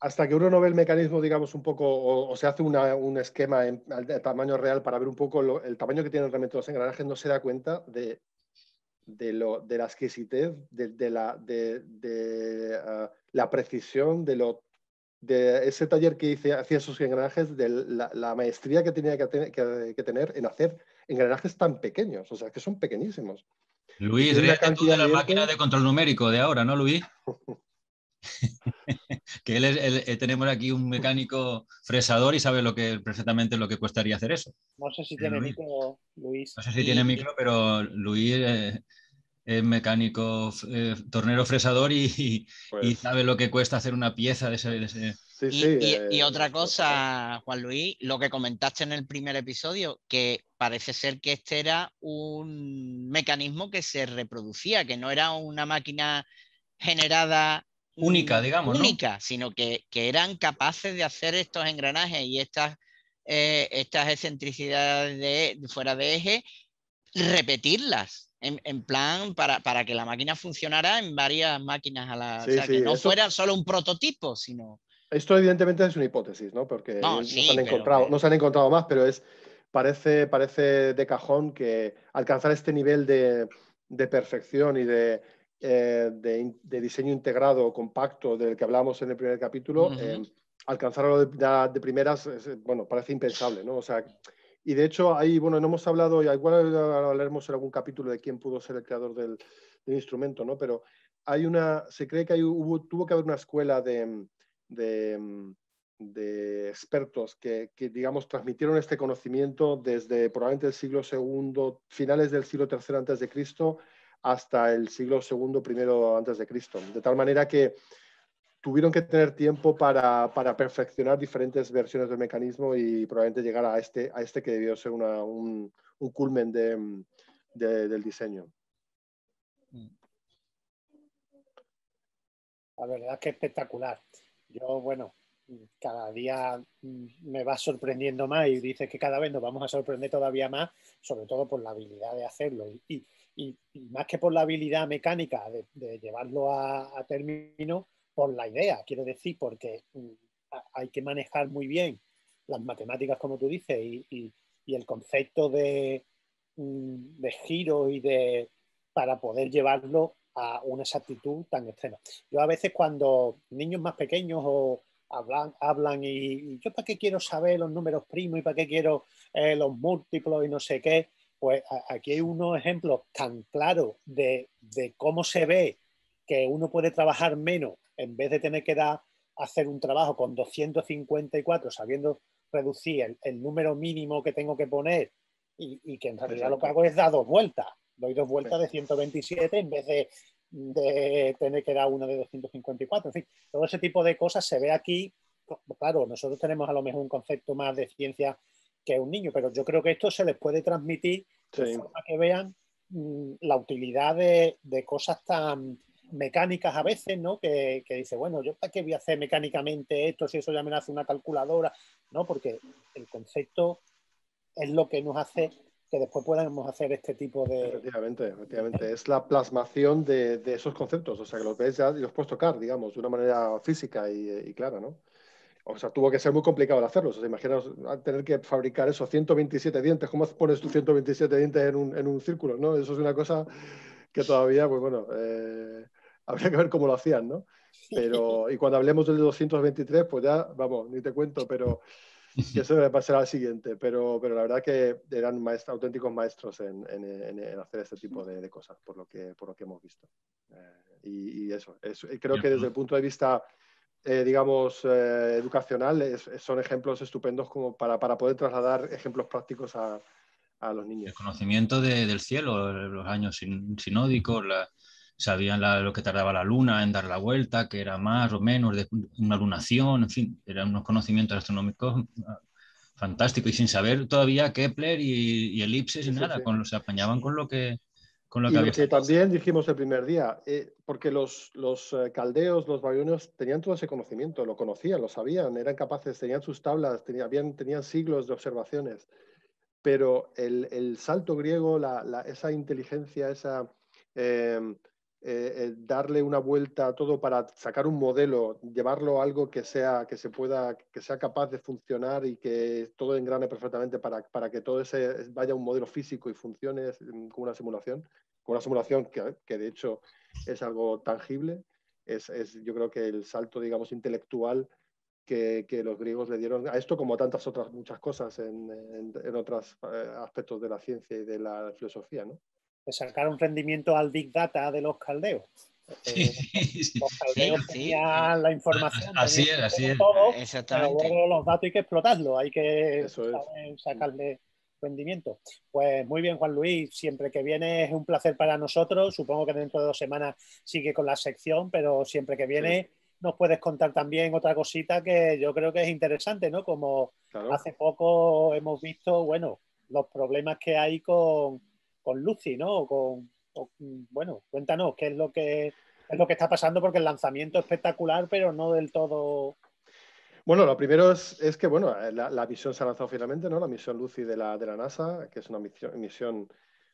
hasta que uno no ve el mecanismo, digamos, un poco, o, se hace un esquema en, de tamaño real para ver un poco el tamaño que tienen realmente los engranajes, no se da cuenta de, la exquisitez, de, ah, la, precisión, de, ese taller que hice, hacía esos engranajes, de la, maestría que tenía que, tener en hacer engranajes tan pequeños, o sea, que son pequeñísimos. Luis, la la máquina de control numérico de ahora, ¿no, Luis? que él, es, eh, tenemos aquí un mecánico fresador y sabe lo que perfectamente lo que costaría hacer eso. No sé si eh, tiene micro, Luis. No sé si tiene micro, pero Luis eh, es mecánico tornero fresador y, pues- sabe lo que cuesta hacer una pieza de ese... y otra cosa, Juan Luis, lo que comentaste en el primer episodio, que parece ser que este era un mecanismo que se reproducía, que no era una máquina generada única, digamos. Única, sino que, que, eran capaces de hacer estos engranajes y estas, eh, estas excentricidades de, fuera de eje, repetirlas. En, plan, para, para, que la máquina funcionara en varias máquinas a la. o sea, que no fuera solo un prototipo, sino. Esto evidentemente es una hipótesis, ¿no? Porque no, han encontrado, no se han encontrado más, pero es, parece, parece de cajón que alcanzar este nivel de perfección y de, eh, de, diseño integrado compacto del que hablamos en el primer capítulo, uh em, alcanzarlo de, primeras, bueno, parece impensable, ¿no? O sea, y de hecho, ahí, bueno, no hemos hablado, igual hablaremos en algún capítulo de quién pudo ser el creador del, instrumento, ¿no? Pero hay una, se cree que tuvo que haber una escuela de, de, expertos que, digamos, transmitieron este conocimiento desde probablemente el siglo II, finales del siglo III antes de Cristo, hasta el siglo II, primero antes de Cristo. De tal manera que tuvieron que tener tiempo para, perfeccionar diferentes versiones del mecanismo y probablemente llegar a este, a este que debió ser un, culmen del diseño. La verdad es que espectacular. Yo, bueno, cada día me va sorprendiendo más y dices que cada vez nos vamos a sorprender todavía más, sobre todo por la habilidad de hacerlo. y y, más que por la habilidad mecánica de, llevarlo a, término, por la idea, quiero decir, porque mm, hay que manejar muy bien las matemáticas, como tú dices, y, el concepto mm, de, giro y de para poder llevarlo a una exactitud tan extrema. Yo a veces cuando niños más pequeños hablan, hablan y, yo para qué quiero saber los números primos y para qué quiero eh, los múltiplos y no sé qué, pues aquí hay unos ejemplos tan claros de, cómo se ve que uno puede trabajar menos en vez de tener que dar, hacer un trabajo con 254, sabiendo reducir el, número mínimo que tengo que poner y, que en realidad lo que hago es dar dos vueltas. Doy dos vueltas de 127 en vez de, de tener que dar una de 254. En fin, todo ese tipo de cosas se ve aquí. Claro, nosotros tenemos a lo mejor un concepto más de ciencia que es un niño, pero yo creo que esto se les puede transmitir de forma que vean mm, la utilidad de, cosas tan mecánicas a veces, ¿no? Que, dice, bueno, yo para qué voy a hacer mecánicamente esto si eso ya me lo hace una calculadora, ¿no? Porque el concepto es lo que nos hace que después podamos hacer este tipo de... Efectivamente, efectivamente. Es la plasmación de, esos conceptos, o sea, que los ves ya y los puedes tocar, digamos, de una manera física y, y clara, ¿no? o sea, tuvo que ser muy complicado hacerlo. O sea, imaginaos tener que fabricar esos 127 dientes. ¿Cómo pones tus 127 dientes en un, círculo? Eso es una cosa que todavía, pues bueno, eh, habría que ver cómo lo hacían, ¿no? Pero, y cuando hablemos del 223, pues ya, vamos, ni te cuento, pero eso va a pasará al siguiente. Pero, pero la verdad que eran maestros, auténticos maestros en, hacer este tipo de, cosas, por lo, que, por lo que hemos visto. Eh, y, eso, creo que desde el punto de vista eh, digamos, eh, educacional son ejemplos estupendos como para, para poder trasladar ejemplos prácticos a, a los niños. El conocimiento de, del cielo, los años sinódicos, la, sabían lo que tardaba la luna en dar la vuelta, que era más o menos de una lunación, en fin, eran unos conocimientos astronómicos ah, fantásticos y sin saber todavía Kepler y, elipses y nada, Con, se apañaban con lo que con que, también dijimos el primer día, eh, porque los, eh, caldeos, los babilonios tenían todo ese conocimiento, lo conocían, lo sabían, eran capaces, tenían sus tablas, tenían, tenían siglos de observaciones, pero el, el salto griego, la, esa inteligencia, esa, em, eh, eh, darle una vuelta a todo para sacar un modelo, llevarlo a algo que sea, que se pueda, que sea capaz de funcionar y que todo engrane perfectamente para, que todo ese vaya a un modelo físico y funcione mm, con una simulación, con una simulación que, de hecho es algo tangible, es, yo creo que el salto, digamos, intelectual que, los griegos le dieron a esto, como a tantas otras muchas cosas en, otros eh, aspectos de la ciencia y de la filosofía, ¿no? de sacar un rendimiento al Big Data de los caldeos. Eh, los caldeos sí, la información. Así es, así es. los datos hay que explotarlos, hay que sacarle rendimiento. Pues muy bien, Juan Luis, siempre que vienes es un placer para nosotros. Supongo que dentro de dos semanas sigue con la sección, pero siempre que viene nos puedes contar también otra cosita que yo creo que es interesante, ¿no? Como hace poco hemos visto, bueno, los problemas que hay con con Lucy, ¿no? con, bueno, cuéntanos qué es lo que es lo que está pasando porque el lanzamiento es espectacular, pero no del todo. Bueno, lo primero es, que bueno, la, misión se ha lanzado finalmente, ¿no? La misión Lucy de la, de la NASA, que es una misión, misión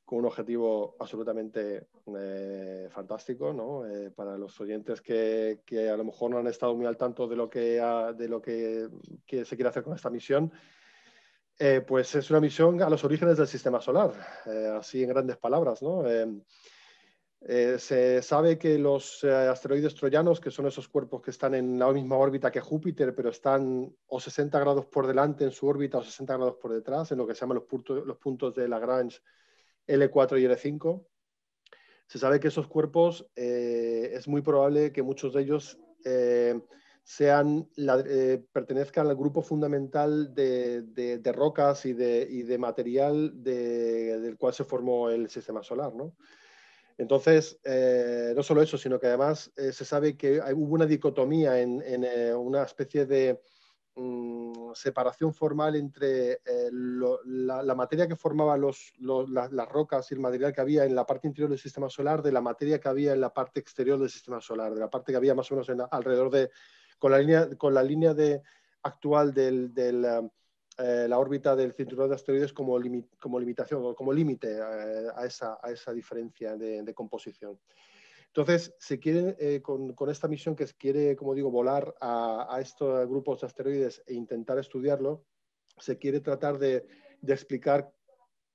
con un objetivo absolutamente eh, fantástico, ¿no? Eh, para los oyentes que, a lo mejor no han estado muy al tanto de lo que, de lo que, que se quiere hacer con esta misión, eh, pues es una misión a los orígenes del sistema solar, eh, así en grandes palabras. Eh, se sabe que los asteroides troyanos, que son esos cuerpos que están en la misma órbita que Júpiter, pero están o 60 grados por delante en su órbita o 60 grados por detrás, en lo que se llaman los, los puntos de Lagrange L4 y L5, se sabe que esos cuerpos es muy probable que muchos de ellos sean eh, pertenezcan al grupo fundamental de, rocas y de, material del cual se formó el sistema solar. Entonces, eh, no solo eso, sino que además eh, se sabe que hubo una dicotomía en, una especie de mm, separación formal entre la, materia que formaba las rocas y el material que había en la parte interior del sistema solar de la materia que había en la parte exterior del sistema solar, de la parte que había más o menos alrededor de con la línea, con la línea de, actual de um, eh, la órbita del cinturón de asteroides como, como limitación, como límite eh, a, esa, a, esa, diferencia de, composición. Entonces, se quiere, eh, con, esta misión que quiere, como digo, volar a, estos grupos de asteroides e intentar estudiarlo, se quiere tratar de, explicar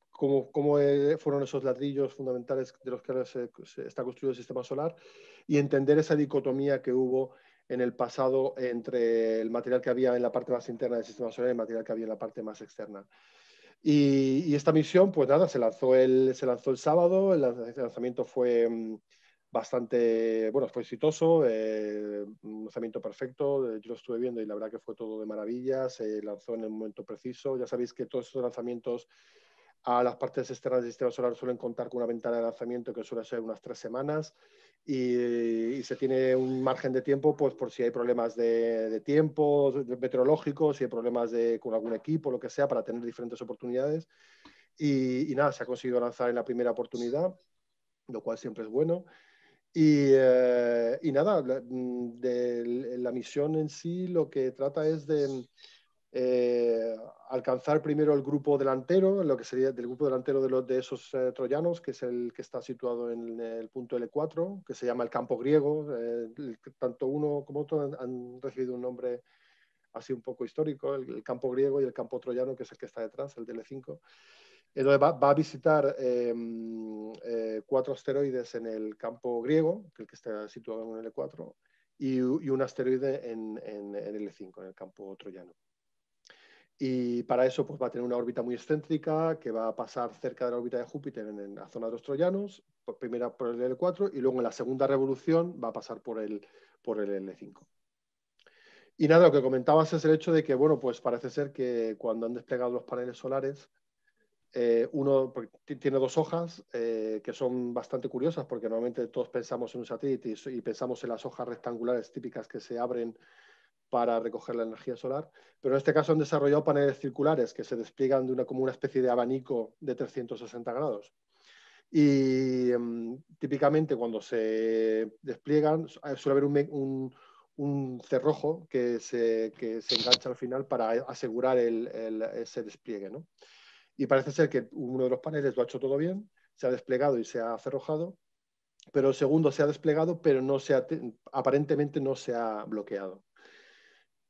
cómo, cómo, fueron esos ladrillos fundamentales de los que se está construido el sistema solar y entender esa dicotomía que hubo en el pasado entre el material que había en la parte más interna del sistema solar y el material que había en la parte más externa. Y, esta misión, pues nada, se lanzó el, se lanzó el sábado, el este lanzamiento fue mm, bastante, bueno, fue exitoso, eh, un lanzamiento perfecto, eh, yo lo estuve viendo y la verdad que fue todo de maravilla, se lanzó en el momento preciso, ya sabéis que todos estos lanzamientos a las partes externas del sistema solar suelen contar con una ventana de lanzamiento que suele ser unas tres semanas y, se tiene un margen de tiempo pues, por si hay problemas de, de tiempo meteorológicos, si hay problemas de, con algún equipo, lo que sea, para tener diferentes oportunidades. Y, nada, se ha conseguido lanzar en la primera oportunidad, lo cual siempre es bueno. Y, eh, nada, la misión en sí lo que trata es de eh, alcanzar primero el grupo delantero, lo que sería del grupo delantero de, los, de esos eh, troyanos, que es el que está situado en el punto L4, que se llama el campo griego. Eh, tanto uno como otro han, recibido un nombre así un poco histórico, el, campo griego y el campo troyano, que es el que está detrás, el de L5. va, a visitar em, cuatro asteroides en el campo griego, que el que está situado en el L4, y, un asteroide en, el en L5, en el campo troyano. Y para eso pues, va a tener una órbita muy excéntrica que va a pasar cerca de la órbita de Júpiter en, la zona de los troyanos, por, primera por el L4 y luego en la segunda revolución va a pasar por el, por el L5. Y nada, lo que comentabas es el hecho de que, bueno, pues parece ser que cuando han desplegado los paneles solares, eh, uno tiene dos hojas eh, que son bastante curiosas porque normalmente todos pensamos en un satélite y pensamos en las hojas rectangulares típicas que se abren para recoger la energía solar, pero en este caso han desarrollado paneles circulares que se despliegan de una, como una especie de abanico de 360 grados. Y em, típicamente cuando se despliegan eh, suele haber un, cerrojo que se, se, engancha al final para asegurar el, ese despliegue. ¿no? Y parece ser que uno de los paneles lo ha hecho todo bien, se ha desplegado y se ha cerrojado, pero el segundo se ha desplegado, pero no se aparentemente no se ha bloqueado.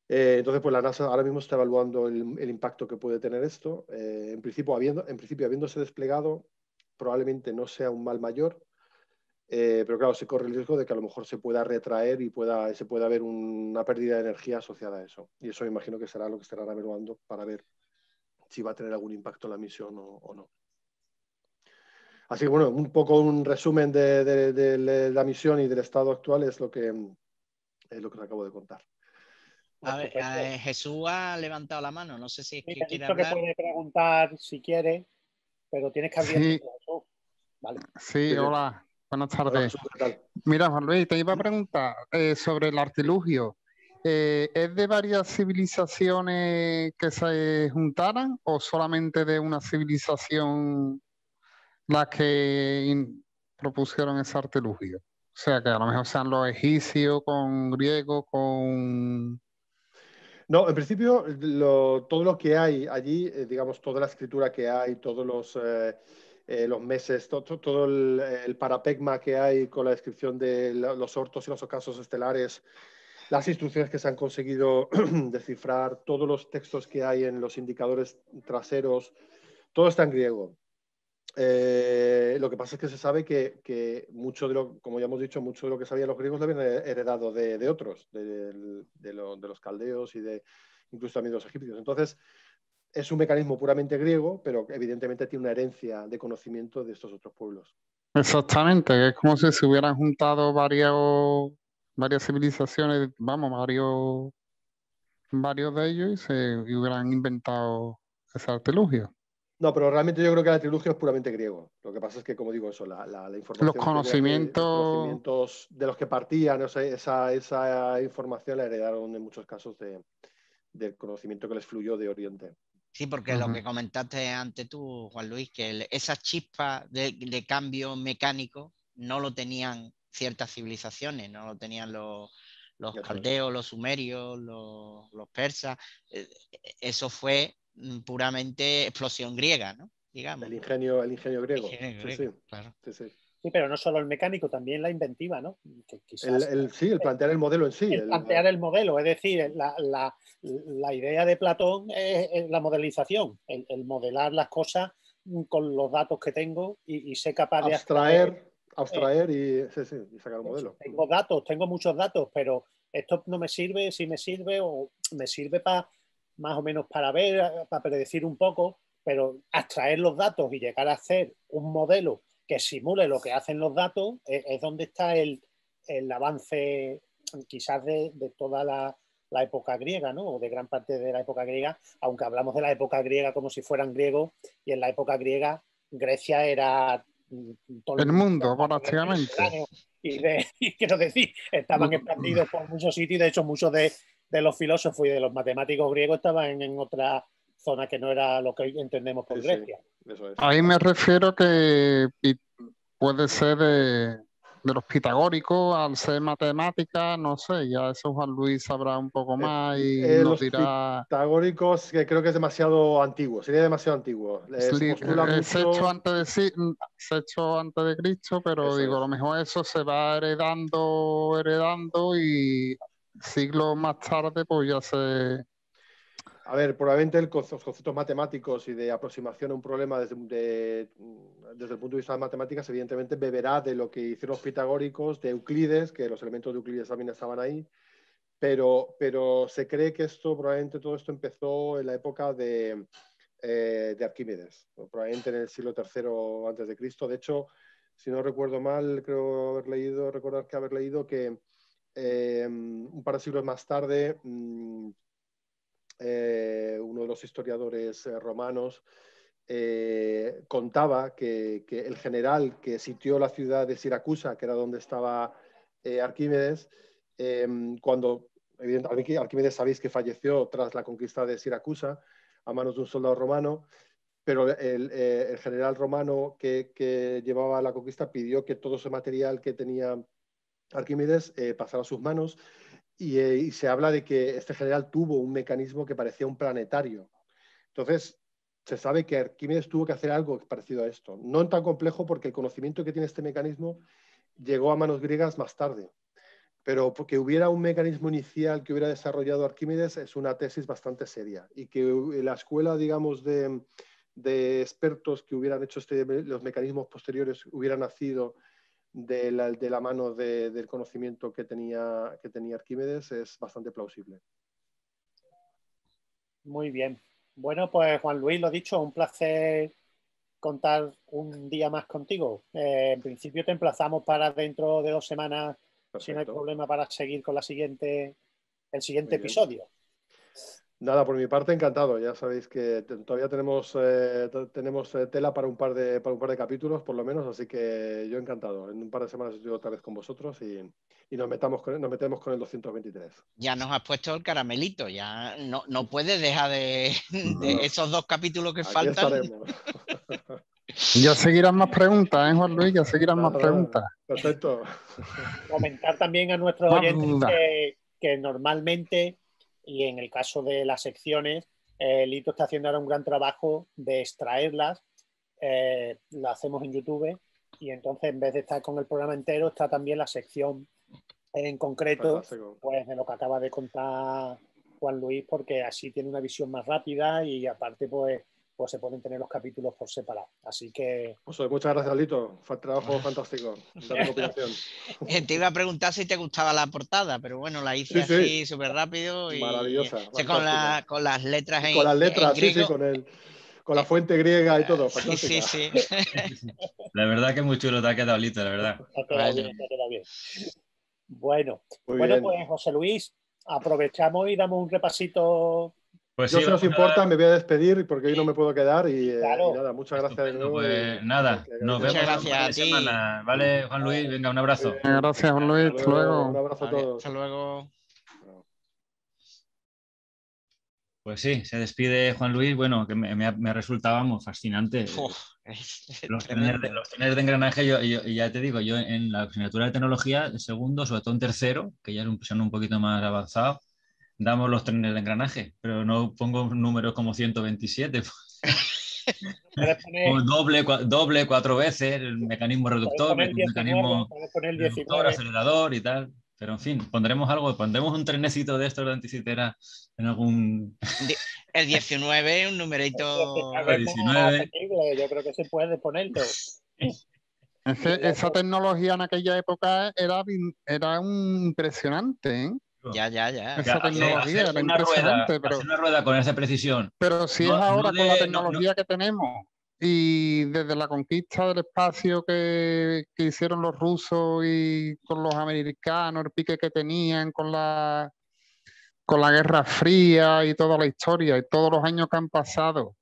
Eh, entonces, pues la NASA ahora mismo está evaluando el, impacto que puede tener esto. Eh, en, principio, habiendo, en principio, habiéndose desplegado, probablemente no sea un mal mayor, eh, pero claro, se corre el riesgo de que a lo mejor se pueda retraer y pueda, se pueda haber una pérdida de energía asociada a eso. Y eso me imagino que será lo que estarán evaluando para ver si va a tener algún impacto la misión o, no. Así que bueno, un poco un resumen de, la misión y del estado actual es lo que, es lo que os acabo de contar. A ver, Jesús ha levantado la mano, no sé si es que quiere puede preguntar si quiere, pero tienes que abrir. Sí, hola, buenas tardes. Mira, Juan Luis, te iba a preguntar eh, sobre el artilugio. Eh, ¿Es de varias civilizaciones que se juntaran o solamente de una civilización la que propusieron ese artilugio? O sea, que a lo mejor sean los egipcios con griegos, con no, en principio, todo lo que hay allí, eh, digamos, toda la escritura que hay, todos los, eh, eh, meses, todo el, parapegma que hay con la descripción de los hortos y los ocasos estelares, las instrucciones que se han conseguido descifrar, todos los textos que hay en los indicadores traseros, todo está en griego. Eh, lo que pasa es que se sabe que, mucho de lo, como ya hemos dicho, mucho de lo que sabían los griegos lo habían heredado de, otros, de, los caldeos y de incluso también de los egipcios. Entonces, es un mecanismo puramente griego, pero evidentemente tiene una herencia de conocimiento de estos otros pueblos. Exactamente, es como si se hubieran juntado varias civilizaciones, vamos, varios, varios de ellos y se hubieran inventado Esa artilugia no, pero realmente yo creo que la trilogía es puramente griego. Lo que pasa es que, como digo, eso, la, información. Los conocimientos... De, los que partían, esa, información la heredaron en muchos casos del conocimiento que les fluyó de Oriente. Sí, porque lo que comentaste antes tú, Juan Luis, que esa chispa de, cambio mecánico no lo tenían ciertas civilizaciones, no lo tenían los, los caldeos, los sumerios, los persas. Eh, eso fue Mm, puramente explosión griega, ¿no? Digamos. El ingenio, el ingenio griego. sí, pero no solo el mecánico, también la inventiva, ¿no? Que el, sí, el plantear el modelo en sí. plantear el modelo, es decir, la, idea de Platón es, la modelización, el, modelar las cosas mm, con los datos que tengo y, ser capaz de abstraer, eh, y, y sacar el modelo. Tengo datos, tengo muchos datos, pero esto no me sirve, si me sirve o me sirve para más o menos para ver, para predecir un poco, pero abstraer los datos y llegar a hacer un modelo que simule lo que hacen los datos e, es, donde está el, el, avance quizás de, de toda la, la, época griega, ¿no? O de gran parte de la época griega, aunque hablamos de la época griega como si fueran griegos, y en la época griega Grecia era mm, todo el mundo, prácticamente. Y, quiero decir, estaban expandidos por muchos sitios y de hecho muchos de, de los filósofos y de los matemáticos griegos estaban en, otra zona que no era lo que hoy entendemos por Grecia. Ahí me refiero que puede ser de, de los pitagóricos, al ser matemática, no sé, ya eso Juan Luis sabrá un poco eh, más y eh, nos los dirá... Pitagóricos, que creo que es demasiado antiguo, sería demasiado antiguo. Eh, antes de, mm, se hecho antes de Cristo, pero digo, a lo mejor eso se va heredando, heredando y Siglo más tarde, pues ya se... A ver, probablemente el los conceptos matemáticos y de aproximación a un problema desde, el punto de vista de matemáticas, evidentemente beberá de lo que hicieron los pitagóricos, de Euclides, que los elementos de Euclides también estaban ahí, pero, pero se cree que esto, probablemente todo esto empezó en la época de, eh, de Arquímedes, probablemente en el siglo III antes de Cristo. De hecho, si no recuerdo mal, creo haber leído, recordar que haber leído que Em, un par de siglos más tarde, mm, eh, uno de los historiadores eh, romanos eh, contaba que, el general que sitió la ciudad de Siracusa, que era donde estaba Arquímedes, em, cuando evidentemente Arquímedes sabéis que falleció tras la conquista de Siracusa a manos de un soldado romano, pero el, general romano que, que, llevaba la conquista pidió que todo ese material que tenía Arquímedes eh, a sus manos eh, y, se habla de que este general tuvo un mecanismo que parecía un planetario. Entonces, se sabe que Arquímedes tuvo que hacer algo parecido a esto. No tan complejo porque el conocimiento que tiene este mecanismo llegó a manos griegas más tarde. Pero que hubiera un mecanismo inicial que hubiera desarrollado Arquímedes es una tesis bastante seria y que la escuela, digamos, de, expertos que hubieran hecho este, los mecanismos posteriores hubieran nacido de la, mano de, del conocimiento que tenía, que tenía Arquímedes es bastante plausible. Muy bien. Bueno, pues Juan Luis, lo dicho, un placer contar un día más contigo. Eh, en principio te emplazamos para dentro de dos semanas, si no hay problema, para seguir con la siguiente, el siguiente episodio. Nada, por mi parte, encantado. Ya sabéis que todavía tenemos, eh, tenemos eh, tela para un, par de, para un par de capítulos, por lo menos, así que yo encantado. En un par de semanas estoy otra vez con vosotros y, nos, metamos nos metemos con el 223. Ya nos has puesto el caramelito, ya no, no puedes dejar de, esos dos capítulos que faltan. Ya seguirán más preguntas, ¿eh, Juan Luis? Ya seguirán más preguntas. Perfecto. Comentar también a nuestros oyentes que normalmente y en el caso de las secciones, eh, Lito está haciendo ahora un gran trabajo de extraerlas, eh, lo hacemos en YouTube y entonces en vez de estar con el programa entero está también la sección en concreto pues de lo que acaba de contar Juan Luis porque así tiene una visión más rápida y aparte pues pues se pueden tener los capítulos por separado. Así que. Pues, muchas gracias, Lito. Fue un trabajo ah. fantástico. Eh, te iba a preguntar si te gustaba la portada, pero bueno, la hice así súper rápido. Y... Maravillosa. con, con, las letras en. Con las letras, sí, sí, con el con la fuente griega y todo. Sí, sí, sí. La verdad que muy chulo te ha quedado, Lito, la verdad. bien, Bueno, bueno pues José Luis, aprovechamos y damos un repasito pues Yo, sí, si importa, me voy a despedir porque hoy no me puedo quedar y, eh, nada, muchas gracias de nuevo. Pues nada, nos vemos muchas gracias a ti. Vale, Juan Luis, venga, un abrazo. Muchas gracias, Juan Luis, hasta luego. Un abrazo a todos. Hasta luego. Pues sí, se despide Juan Luis. Bueno, que me, me, me fascinante. los, tener de, engranaje, yo, ya te digo, yo en la asignatura de tecnología, segundo, sobre todo en tercero, que ya son un poquito más avanzado, damos los trenes de engranaje, pero no pongo números como 127. poner... doble, doble, cuatro veces, el mecanismo reductor, el mecanismo acelerador y tal. Pero en fin, pondremos algo, pondremos un trenecito de estos de anticitera en algún. El 19, un numerito. El 19. Yo creo que se puede ponerlo. esa tecnología en aquella época era, era un impresionante. ¿eh? Ya, ya, ya. Esa tecnología una Rueda, pero, con esa precisión. Pero si es ahora con la tecnología que tenemos y desde la conquista del espacio que, que, hicieron los rusos y con los americanos, el pique que tenían con la, con la Guerra Fría y toda la historia y todos los años que han pasado.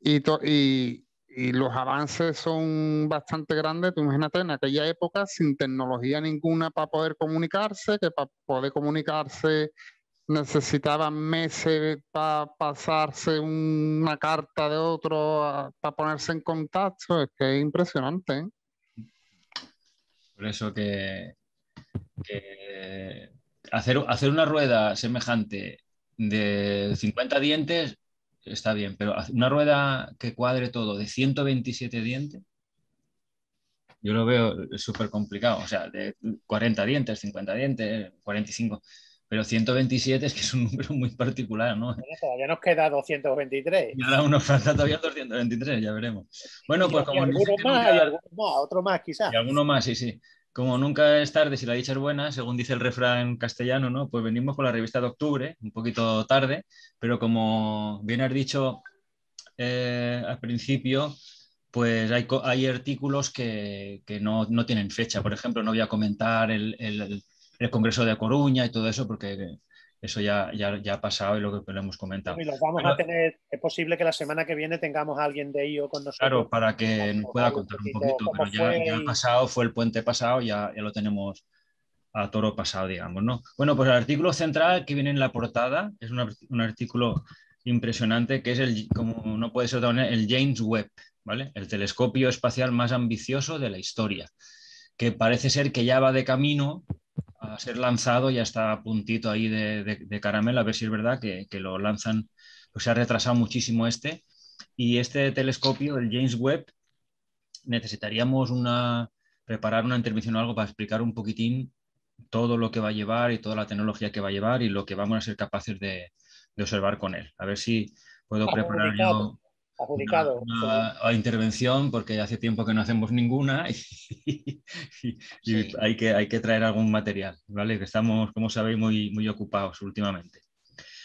Y, y, y los avances son bastante grandes. Tú imagínate, en aquella época sin tecnología ninguna para poder comunicarse, que para poder comunicarse necesitaban meses para pasarse una carta de otro, para ponerse en contacto. Es que es impresionante. ¿eh? Por eso que, hacer, hacer una rueda semejante de 50 dientes está bien, pero una rueda que cuadre todo de 127 dientes, yo lo veo súper complicado. O sea, de 40 dientes, 50 dientes, 45. Pero 127 es que es un número muy particular, ¿no? todavía nos queda 223. Nada, ahora uno falta todavía 223, ya veremos. Bueno, pues como. Y más, otro más quizás. Y alguno más, sí, sí. Como nunca es tarde si la dicha es buena, según dice el refrán castellano, Pues venimos con la revista de octubre, un poquito tarde, pero como bien has dicho eh, al principio, pues hay, artículos que, no, tienen fecha. Por ejemplo, no voy a comentar el, el Congreso de Coruña y todo eso, porque eso ya, ya, ha pasado y lo que lo hemos comentado. es posible que la semana que viene tengamos a alguien de ello con nosotros. Claro, para que nos pueda contar un poquito, Pero ya, ha pasado, fue el puente pasado, ya, ya lo tenemos a toro pasado, digamos, Bueno, pues el artículo central que viene en la portada es un, un artículo impresionante que es el, como no puede ser el James Webb, ¿vale? El telescopio espacial más ambicioso de la historia que parece ser que ya va de camino a ser lanzado, ya está a puntito ahí de, de, caramelo, a ver si es verdad que, lo lanzan, pues se ha retrasado muchísimo este. Y este telescopio, el James Webb, necesitaríamos una, preparar una intervención o algo para explicar un poquitín todo lo que va a llevar y toda la tecnología que va a llevar y lo que vamos a ser capaces de, observar con él. A ver si puedo preparar yo a intervención, porque hace tiempo que no hacemos ninguna y, hay, que, hay que traer algún material, ¿vale? Que estamos, como sabéis, muy, muy ocupados últimamente.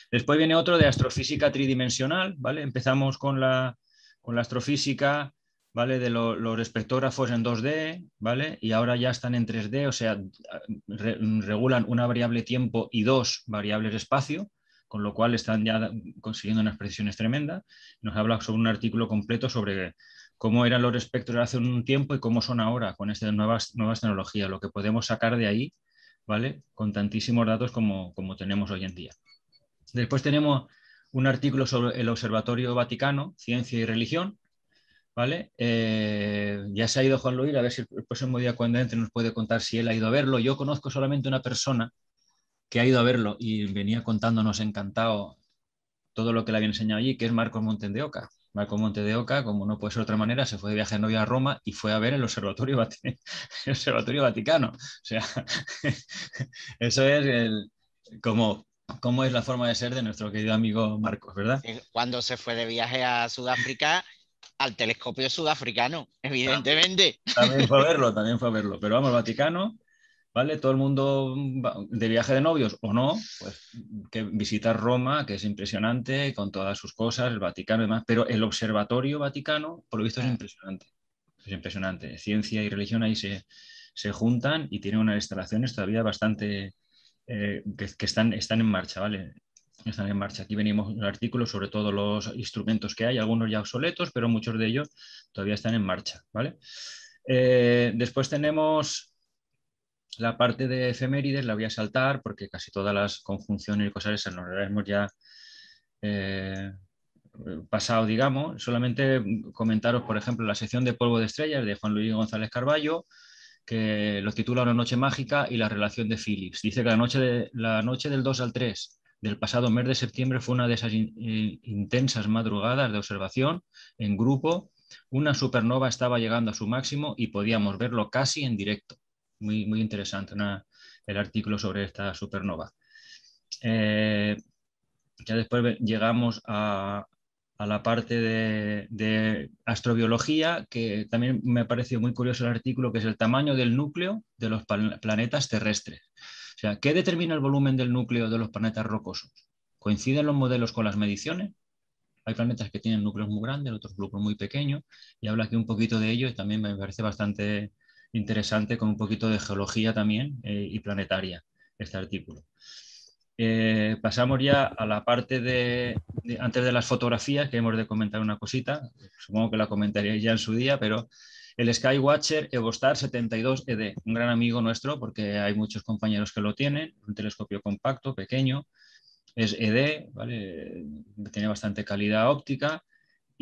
Después viene otro de astrofísica tridimensional, ¿vale? Empezamos con la, con la astrofísica, ¿vale? De los espectógrafos en 2D, ¿vale? Y ahora ya están en 3D, o sea, regulan una variable tiempo y dos variables espacio, con lo cual están ya consiguiendo unas precisiones tremendas. Nos habla sobre un artículo completo sobre cómo eran los espectros hace un tiempo y cómo son ahora con estas nuevas, nuevas tecnologías, lo que podemos sacar de ahí, ¿vale? Con tantísimos datos como, como tenemos hoy en día. Después tenemos un artículo sobre el Observatorio Vaticano, Ciencia y Religión, ¿vale? Eh, ya se ha ido Juan Luis, a ver si el próximo día cuando entre nos puede contar si él ha ido a verlo. Yo conozco solamente una persona que ha ido a verlo y venía contándonos encantado todo lo que le había enseñado allí, que es Marcos Montendeoca. Marcos Montendeoca, como no puede ser de otra manera, se fue de viaje de novia a Roma y fue a ver el Observatorio, Observatorio Vaticano. O sea, eso es el, como cómo es la forma de ser de nuestro querido amigo Marcos, ¿verdad? Cuando se fue de viaje a Sudáfrica, al telescopio sudafricano, evidentemente. También fue a verlo, también fue a verlo. Pero vamos, Vaticano, ¿vale? Todo el mundo de viaje de novios o no, pues que visitar Roma, que es impresionante, con todas sus cosas, el Vaticano y demás, pero el Observatorio Vaticano, por lo visto, es ah. impresionante. Es impresionante. Ciencia y religión ahí se, juntan y tienen unas instalaciones todavía bastante eh, que, están, están en marcha, ¿vale? Están en marcha. Aquí venimos el artículo sobre todos los instrumentos que hay, algunos ya obsoletos, pero muchos de ellos todavía están en marcha, ¿vale? Eh, después tenemos la parte de efemérides la voy a saltar porque casi todas las conjunciones y cosas esas las hemos ya eh, pasado, digamos. Solamente comentaros, por ejemplo, la sección de Polvo de Estrellas de Juan Luis González Carballo, que lo titula Una noche mágica y la relación de Phillips. Dice que la noche, de, la noche del 2 al 3 del pasado mes de septiembre fue una de esas eh, intensas madrugadas de observación en grupo. Una supernova estaba llegando a su máximo y podíamos verlo casi en directo muy, interesante el artículo sobre esta supernova. Eh, ya después llegamos a, la parte de, astrobiología, que también me pareció muy curioso el artículo, que es el tamaño del núcleo de los planetas terrestres. O sea, ¿qué determina el volumen del núcleo de los planetas rocosos? ¿Coinciden los modelos con las mediciones? Hay planetas que tienen núcleos muy grandes, otros núcleos muy pequeños, y habla aquí un poquito de ello y también me parece bastante interesante con un poquito de geología también eh, y planetaria este artículo. Eh, pasamos ya a la parte de, antes de las fotografías, que hemos de comentar una cosita, supongo que la comentaréis ya en su día, pero el Skywatcher Evostar 72ED, e un gran amigo nuestro, porque hay muchos compañeros que lo tienen, un telescopio compacto, pequeño, es ED, tiene bastante calidad óptica,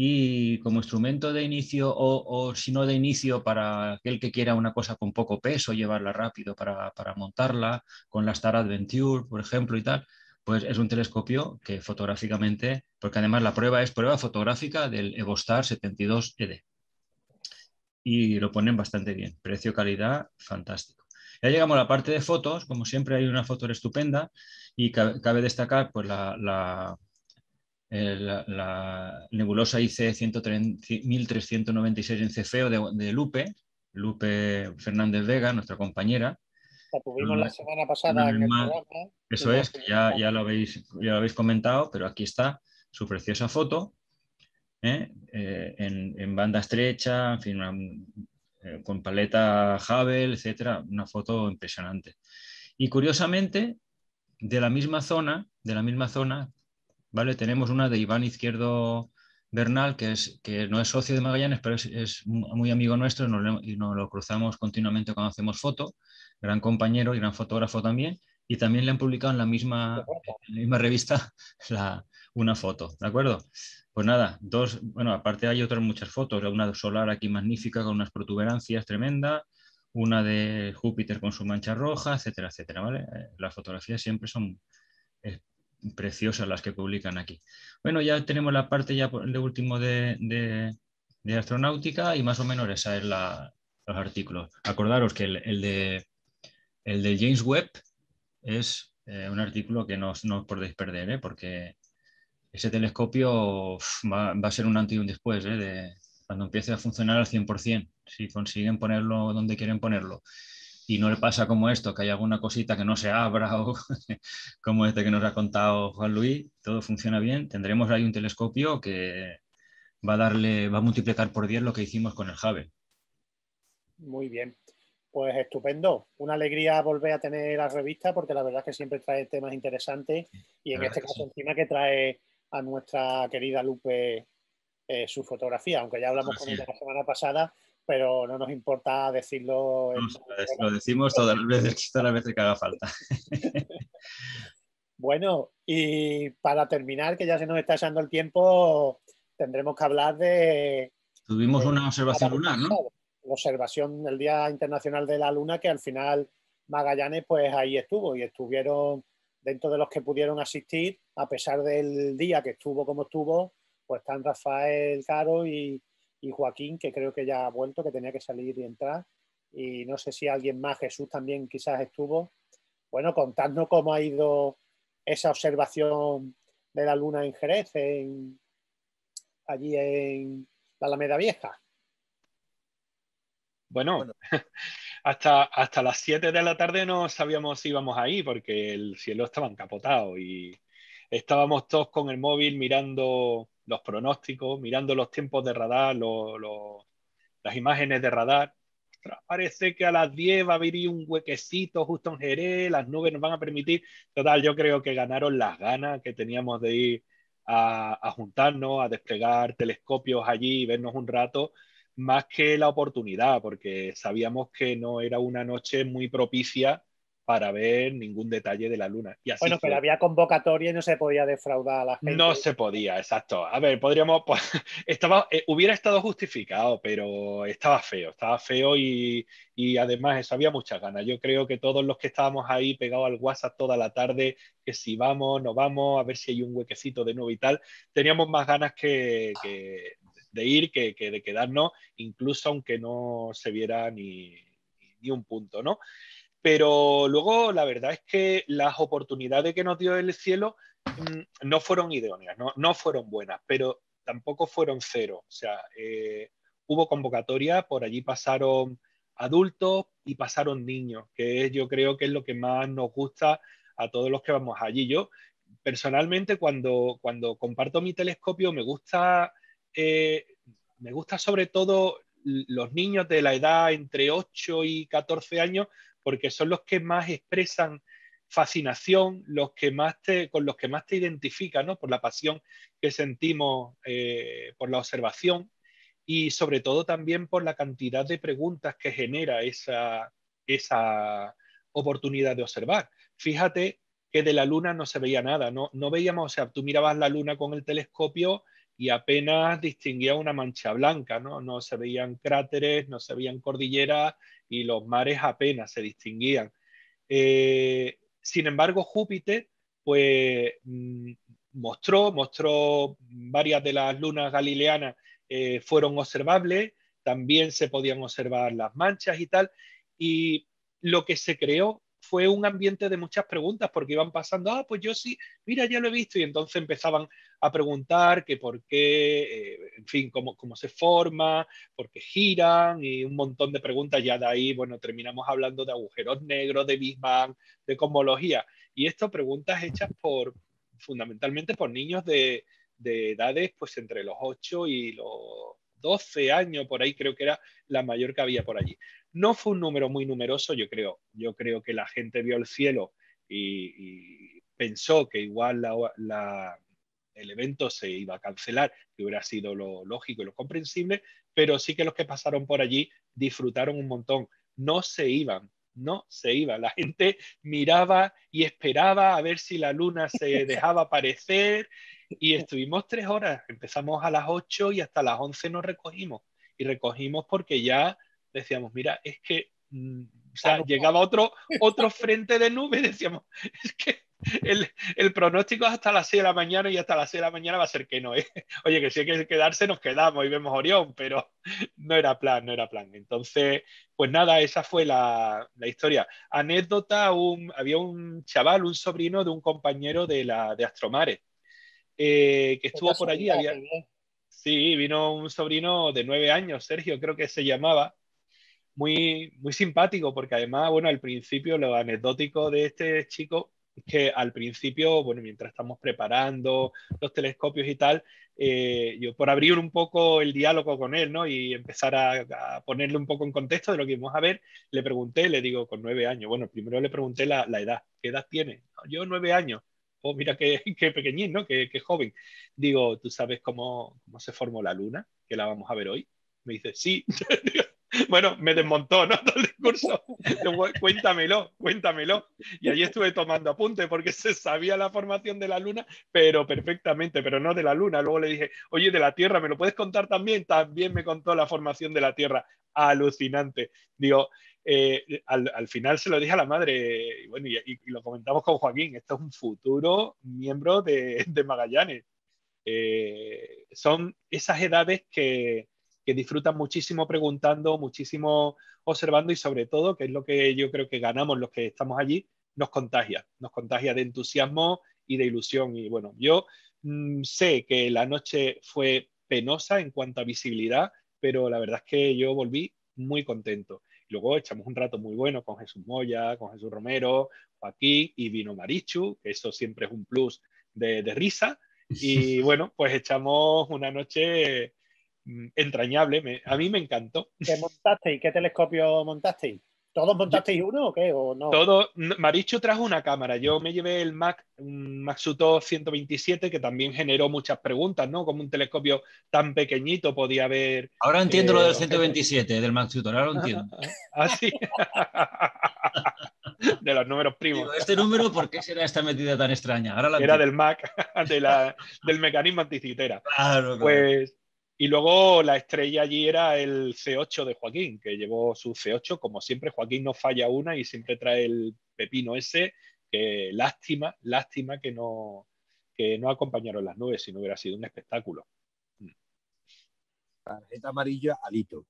y como instrumento de inicio o, si no de inicio para aquel que quiera una cosa con poco peso, llevarla rápido para, montarla, con la Star Adventure, por ejemplo, y tal, pues es un telescopio que fotográficamente, porque además la prueba es prueba fotográfica del Evostar 72ED. E y lo ponen bastante bien, precio-calidad fantástico. Ya llegamos a la parte de fotos, como siempre hay una foto estupenda y cabe, destacar pues, la eh, la, nebulosa IC 1396 en Cefeo de, Lupe, Lupe Fernández Vega, nuestra compañera. La tuvimos la, semana pasada Eso es, ya, lo habéis, ya lo habéis comentado, pero aquí está su preciosa foto. ¿eh? Eh, en, banda estrecha, con paleta Hubble, etcétera, una foto impresionante. Y curiosamente, de la misma zona, de la misma zona, tenemos una de Iván Izquierdo Bernal, que, es, que no es socio de Magallanes, pero es, muy amigo nuestro y nos lo cruzamos continuamente cuando hacemos foto, gran compañero y gran fotógrafo también, y también le han publicado en la misma, revista una foto, ¿de acuerdo? Pues nada, dos, bueno, aparte hay otras muchas fotos, una solar aquí magnífica con unas protuberancias tremendas, una de Júpiter con su mancha roja, etcétera, etcétera, eh, Las fotografías siempre son eh, preciosas las que publican aquí. Bueno, ya tenemos la parte ya de último de, de, de astronáutica y más o menos esa es la, los artículos. Acordaros que el, de, el James Webb es eh, un artículo que no, no os podéis perder, ¿eh? porque ese telescopio va, a ser un antes y un después, ¿eh? de, cuando empiece a funcionar al 100%, si consiguen ponerlo donde quieren ponerlo y no le pasa como esto, que hay alguna cosita que no se abra o como este que nos ha contado Juan Luis, todo funciona bien, tendremos ahí un telescopio que va a darle, va a multiplicar por 10 lo que hicimos con el Hubble. Muy bien, pues estupendo, una alegría volver a tener la revista porque la verdad es que siempre trae temas interesantes y en este caso encima que trae a nuestra querida Lupe eh, su fotografía, aunque ya hablamos ah, con ella la semana pasada, pero no nos importa decirlo. Lo decimos todas las veces, todas veces que haga falta. bueno, y para terminar, que ya se nos está echando el tiempo, tendremos que hablar de... Tuvimos una observación lunar, ¿no? observación del Día Internacional de la Luna, que al final Magallanes, pues ahí estuvo y estuvieron dentro de los que pudieron asistir, a pesar del día que estuvo como estuvo, pues están Rafael Caro y, y Joaquín, que creo que ya ha vuelto, que tenía que salir y entrar. Y no sé si alguien más, Jesús también quizás estuvo. Bueno, contadnos cómo ha ido esa observación de la luna en Jerez, en, allí en la Alameda Vieja. Bueno, Hasta, hasta, las 7 de la tarde no sabíamos si íbamos ahí porque el cielo estaba encapotado y estábamos todos con el móvil mirando los pronósticos, mirando los tiempos de radar, las imágenes de radar. parece que a las 10 va a venir un huequecito justo en Jerez, las nubes nos van a permitir. Total, yo creo que ganaron las ganas que teníamos de ir a, a juntarnos, a desplegar telescopios allí y vernos un rato, más que la oportunidad, porque sabíamos que no era una noche muy propicia para ver ningún detalle de la luna. bueno, pero había convocatoria y no se podía defraudar a la gente. No se podía, exacto. A ver, podríamos, pues, eh, hubiera estado justificado, pero estaba feo, estaba feo y, además eso había muchas ganas. Yo creo que todos los que estábamos ahí pegados al WhatsApp toda la tarde, que si vamos, no vamos, a ver si hay un huequecito de nuevo y tal, teníamos más ganas que, de ir que, de quedarnos, incluso aunque no se viera ni, ni un punto, ¿no? Pero luego la verdad es que las oportunidades que nos dio el cielo mm, no fueron idóneas, no, fueron buenas, pero tampoco fueron cero. O sea, eh, hubo convocatorias, por allí pasaron adultos y pasaron niños, que es, yo creo que es lo que más nos gusta a todos los que vamos allí. Yo personalmente cuando, comparto mi telescopio me gusta, eh, me gusta sobre todo los niños de la edad entre 8 y 14 años, porque son los que más expresan fascinación, los que más te, con los que más te identifican ¿no? por la pasión que sentimos eh, por la observación y sobre todo también por la cantidad de preguntas que genera esa, esa oportunidad de observar. Fíjate que de la luna no se veía nada, no, veíamos, o sea, tú mirabas la luna con el telescopio y apenas distinguía una mancha blanca, ¿no? No se veían cráteres, no se veían cordilleras, y los mares apenas se distinguían. Eh, sin embargo, Júpiter pues, mm, mostró, mostró varias de las lunas galileanas eh, fueron observables, también se podían observar las manchas y tal, y lo que se creó fue un ambiente de muchas preguntas porque iban pasando, ah, pues yo sí, mira, ya lo he visto, y entonces empezaban a preguntar que por qué, eh, en fin, cómo, se forma, por qué giran, y un montón de preguntas, ya de ahí, bueno, terminamos hablando de agujeros negros, de Big Bang, de cosmología, y esto preguntas hechas por, fundamentalmente por niños de, de edades, pues entre los 8 y los 12 años, por ahí creo que era la mayor que había por allí. No fue un número muy numeroso, yo creo. Yo creo que la gente vio el cielo y, pensó que igual el evento se iba a cancelar, que hubiera sido lo lógico y lo comprensible, pero sí que los que pasaron por allí disfrutaron un montón. No se iban, no se iba. La gente miraba y esperaba a ver si la luna se dejaba aparecer y estuvimos tres horas. Empezamos a las ocho y hasta las once nos recogimos. Y recogimos porque ya decíamos, mira, es que mm, llegaba otro, otro frente de nube decíamos, es que el, pronóstico es hasta las 6 de la mañana y hasta las 6 de la mañana va a ser que no. es. ¿eh? Oye, que si hay que quedarse, nos quedamos y vemos Orión, pero no era plan, no era plan. Entonces, pues nada, esa fue la, historia. Anécdota, había un chaval, un sobrino de un compañero de, la, de Astromare, eh, que estuvo por allí. sí, vino un sobrino de nueve años, Sergio creo que se llamaba, muy, muy simpático, porque además, bueno, al principio lo anecdótico de este chico que al principio, bueno, mientras estamos preparando los telescopios y tal, eh, yo por abrir un poco el diálogo con él, ¿no? Y empezar a, ponerle un poco en contexto de lo que íbamos a ver, le pregunté, le digo, con nueve años, bueno, primero le pregunté la, edad, ¿qué edad tiene? yo nueve años, oh, mira qué, qué pequeñín, ¿no? Qué, qué, joven. Digo, ¿tú sabes cómo, cómo se formó la luna? Que la vamos a ver hoy. Me dice, sí. Bueno, me desmontó, ¿no? Todo el discurso. cuéntamelo, cuéntamelo. Y allí estuve tomando apunte porque se sabía la formación de la luna, pero perfectamente, pero no de la luna. Luego le dije, oye, de la Tierra, ¿me lo puedes contar también? También me contó la formación de la Tierra. Alucinante. Digo, eh, al, final se lo dije a la madre, y bueno, y, lo comentamos con Joaquín, esto es un futuro miembro de, Magallanes. Eh, son esas edades que que disfrutan muchísimo preguntando, muchísimo observando y sobre todo, que es lo que yo creo que ganamos los que estamos allí, nos contagia, nos contagia de entusiasmo y de ilusión. Y bueno, yo mm, sé que la noche fue penosa en cuanto a visibilidad, pero la verdad es que yo volví muy contento. luego echamos un rato muy bueno con Jesús Moya, con Jesús Romero, Joaquín y vino Marichu, que eso siempre es un plus de risa. Y bueno, pues echamos una noche Mm, entrañable. a mí me encantó. ¿Qué montasteis? ¿Qué telescopio montasteis? ¿Todos montasteis uno o qué? ¿O no? Todo, Marichu trajo una cámara. Yo me llevé el Mac, Maxuto 127, que también generó muchas preguntas, ¿no? Como un telescopio tan pequeñito podía haber. Ahora entiendo lo eh, del 127, del Maxuto, ahora lo entiendo. ah, de los números primos. este número, ¿por qué será esta medida tan extraña? Era del Mac, de del mecanismo anticitera. Claro, claro. Pues y luego la estrella allí era el C8 de Joaquín, que llevó su C8. Como siempre, Joaquín no falla una y siempre trae el pepino ese. Que lástima, lástima que no, no acompañaron las nubes, si no hubiera sido un espectáculo. Mm. Tarjeta amarilla, alito.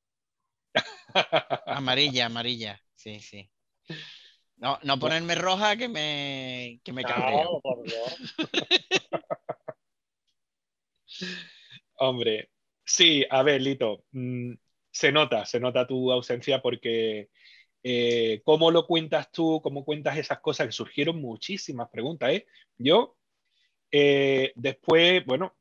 amarilla, amarilla, sí, sí. No, ponerme roja que me, que me Hombre, Sí, a ver, Lito, mm, se nota, se nota tu ausencia porque eh, cómo lo cuentas tú, cómo cuentas esas cosas, que surgieron muchísimas preguntas. ¿eh? Yo, eh, después, bueno,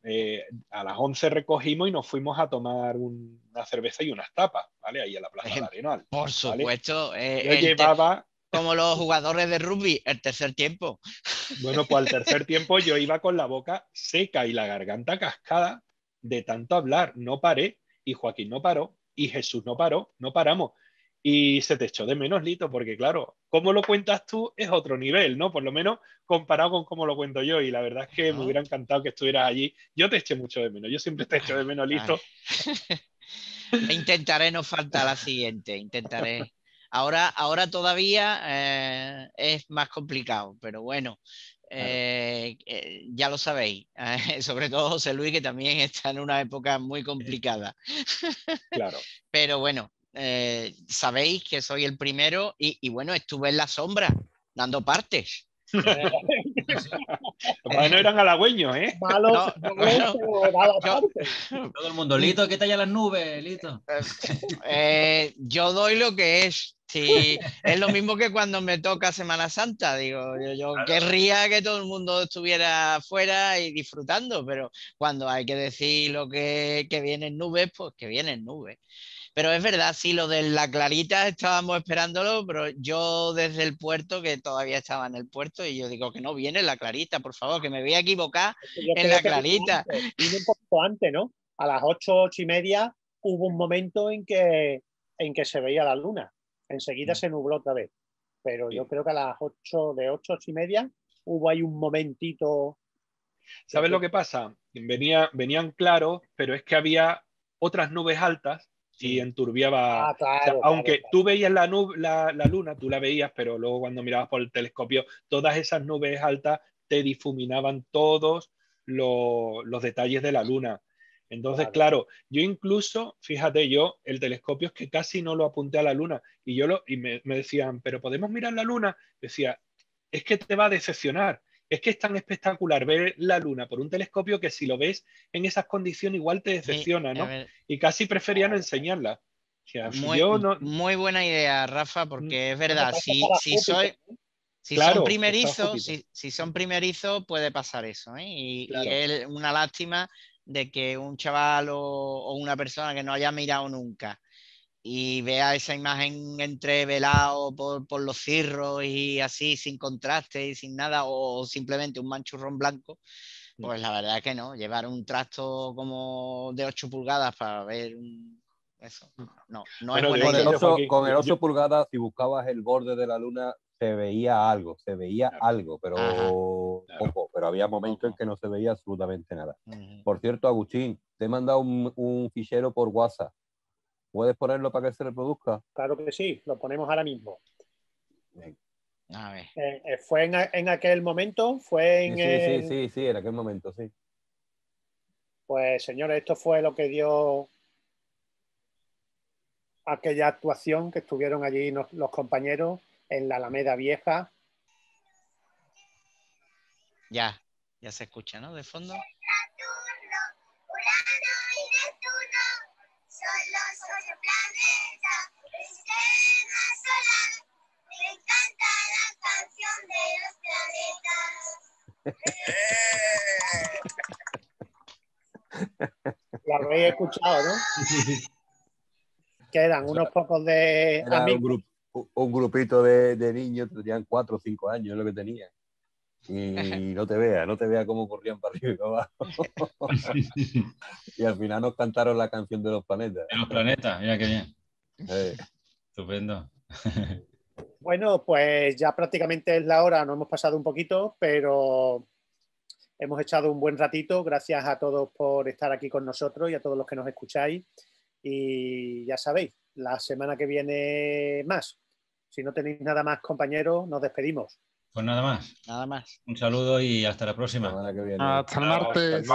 a las 11 recogimos y nos fuimos a tomar una cerveza y unas tapas, ¿vale? Ahí a la Plaza Arenal. Por supuesto. Yo llevaba... Como los jugadores de rugby, el tercer tiempo. Bueno, pues al tercer tiempo yo iba con la boca seca y la garganta cascada de tanto hablar, no paré, y Joaquín no paró, y Jesús no paró, no paramos. Y se te echó de menos, Lito, porque claro, cómo lo cuentas tú es otro nivel, ¿no? Por lo menos comparado con cómo lo cuento yo. Y la verdad es que me hubiera encantado que estuvieras allí. Yo te eché mucho de menos, yo siempre te echo de menos, Lito. intentaré no faltar la siguiente, intentaré. Ahora, ahora todavía eh, es más complicado, pero bueno, eh, eh, ya lo sabéis, sobre todo José Luis, que también está en una época muy eh, complicada. Claro. Pero bueno, sabéis que soy el primero y, y, bueno, estuve en la sombra dando partes no eran halagüeños, ¿eh? Malos, no, mala yo, todo el mundo, Lito, ¿qué ya las nubes, Lito? Eh, eh, yo doy lo que es. Sí, es lo mismo que cuando me toca Semana Santa, digo, yo, querría que todo el mundo estuviera afuera y disfrutando, pero cuando hay que decir lo que, que viene en nubes, pues que viene en nubes. Pero es verdad, sí, lo de la Clarita estábamos esperándolo, pero yo desde el puerto, que todavía estaba en el puerto, y yo digo que no viene la Clarita, por favor, que me voy a equivocar en la Clarita. y un poco antes, ¿no? A las ocho, ocho y media hubo un momento en que, en que se veía la luna. Enseguida mm. se nubló otra vez. Pero yo creo que a las ocho, de ocho, ocho y media, hubo ahí un momentito. ¿Sabes lo que pasa? Venía, venían claros, pero es que había otras nubes altas y enturbiaba. Ah, aunque tú veías la, nube, la, luna, tú la veías, pero luego cuando mirabas por el telescopio, todas esas nubes altas te difuminaban todos los, detalles de la luna. Entonces, claro. yo incluso, fíjate, yo el telescopio es que casi no lo apunté a la luna y yo lo, y me, me decían, pero podemos mirar la luna. Decía, es que te va a decepcionar, es que es tan espectacular ver la luna por un telescopio que si lo ves en esas condiciones igual te decepciona, ¿no? Y casi prefería ah. no enseñarla. muy, buena idea, Rafa, mm, porque es verdad, si, son si, son primerizos, puede pasar eso. ¿eh? Y, es una lástima de que un chaval o, una persona que no haya mirado nunca y vea esa imagen entrevelado por, por los cirros y así, sin contraste y sin nada, o simplemente un manchurrón blanco, mm. pues la verdad es que no. Llevar un trasto como de 8 pulgadas para ver eso, mm. no, no es con, el con el 8 pulgadas, si buscabas el borde de la luna, se veía algo, se veía algo, pero poco, pero había momentos en que no se veía absolutamente nada. Por cierto, Agustín, te he mandado un fichero por WhatsApp ¿Puedes ponerlo para que se reproduzca? Claro que sí, lo ponemos ahora mismo. Eh, eh, ¿Fue en, aquel momento? ¿Fue en, sí, sí, sí, sí, en aquel momento, sí. Pues señores, esto fue lo que dio aquella actuación que estuvieron allí los compañeros en la Alameda Vieja. Ya, ya se escucha, ¿no? De fondo planeta, sistema solar. Me encanta la canción de los planetas. La habéis escuchado, ¿no? Quedan unos pocos de Un, grup, un grupito de, de, niños, tenían cuatro o cinco años, es lo que tenían. y no te vea, no te vea cómo corrían para arriba y abajo. y al final nos cantaron la canción de los planetas. De los planetas, mira qué bien. Eh. Estupendo. bueno, pues ya prácticamente es la hora, nos hemos pasado un poquito, pero hemos echado un buen ratito. Gracias a todos por estar aquí con nosotros y a todos los que nos escucháis. Y ya sabéis, la semana que viene más. Si no tenéis nada más, compañeros, nos despedimos. Pues nada más. Nada más. Un saludo y hasta la próxima. Hasta el martes.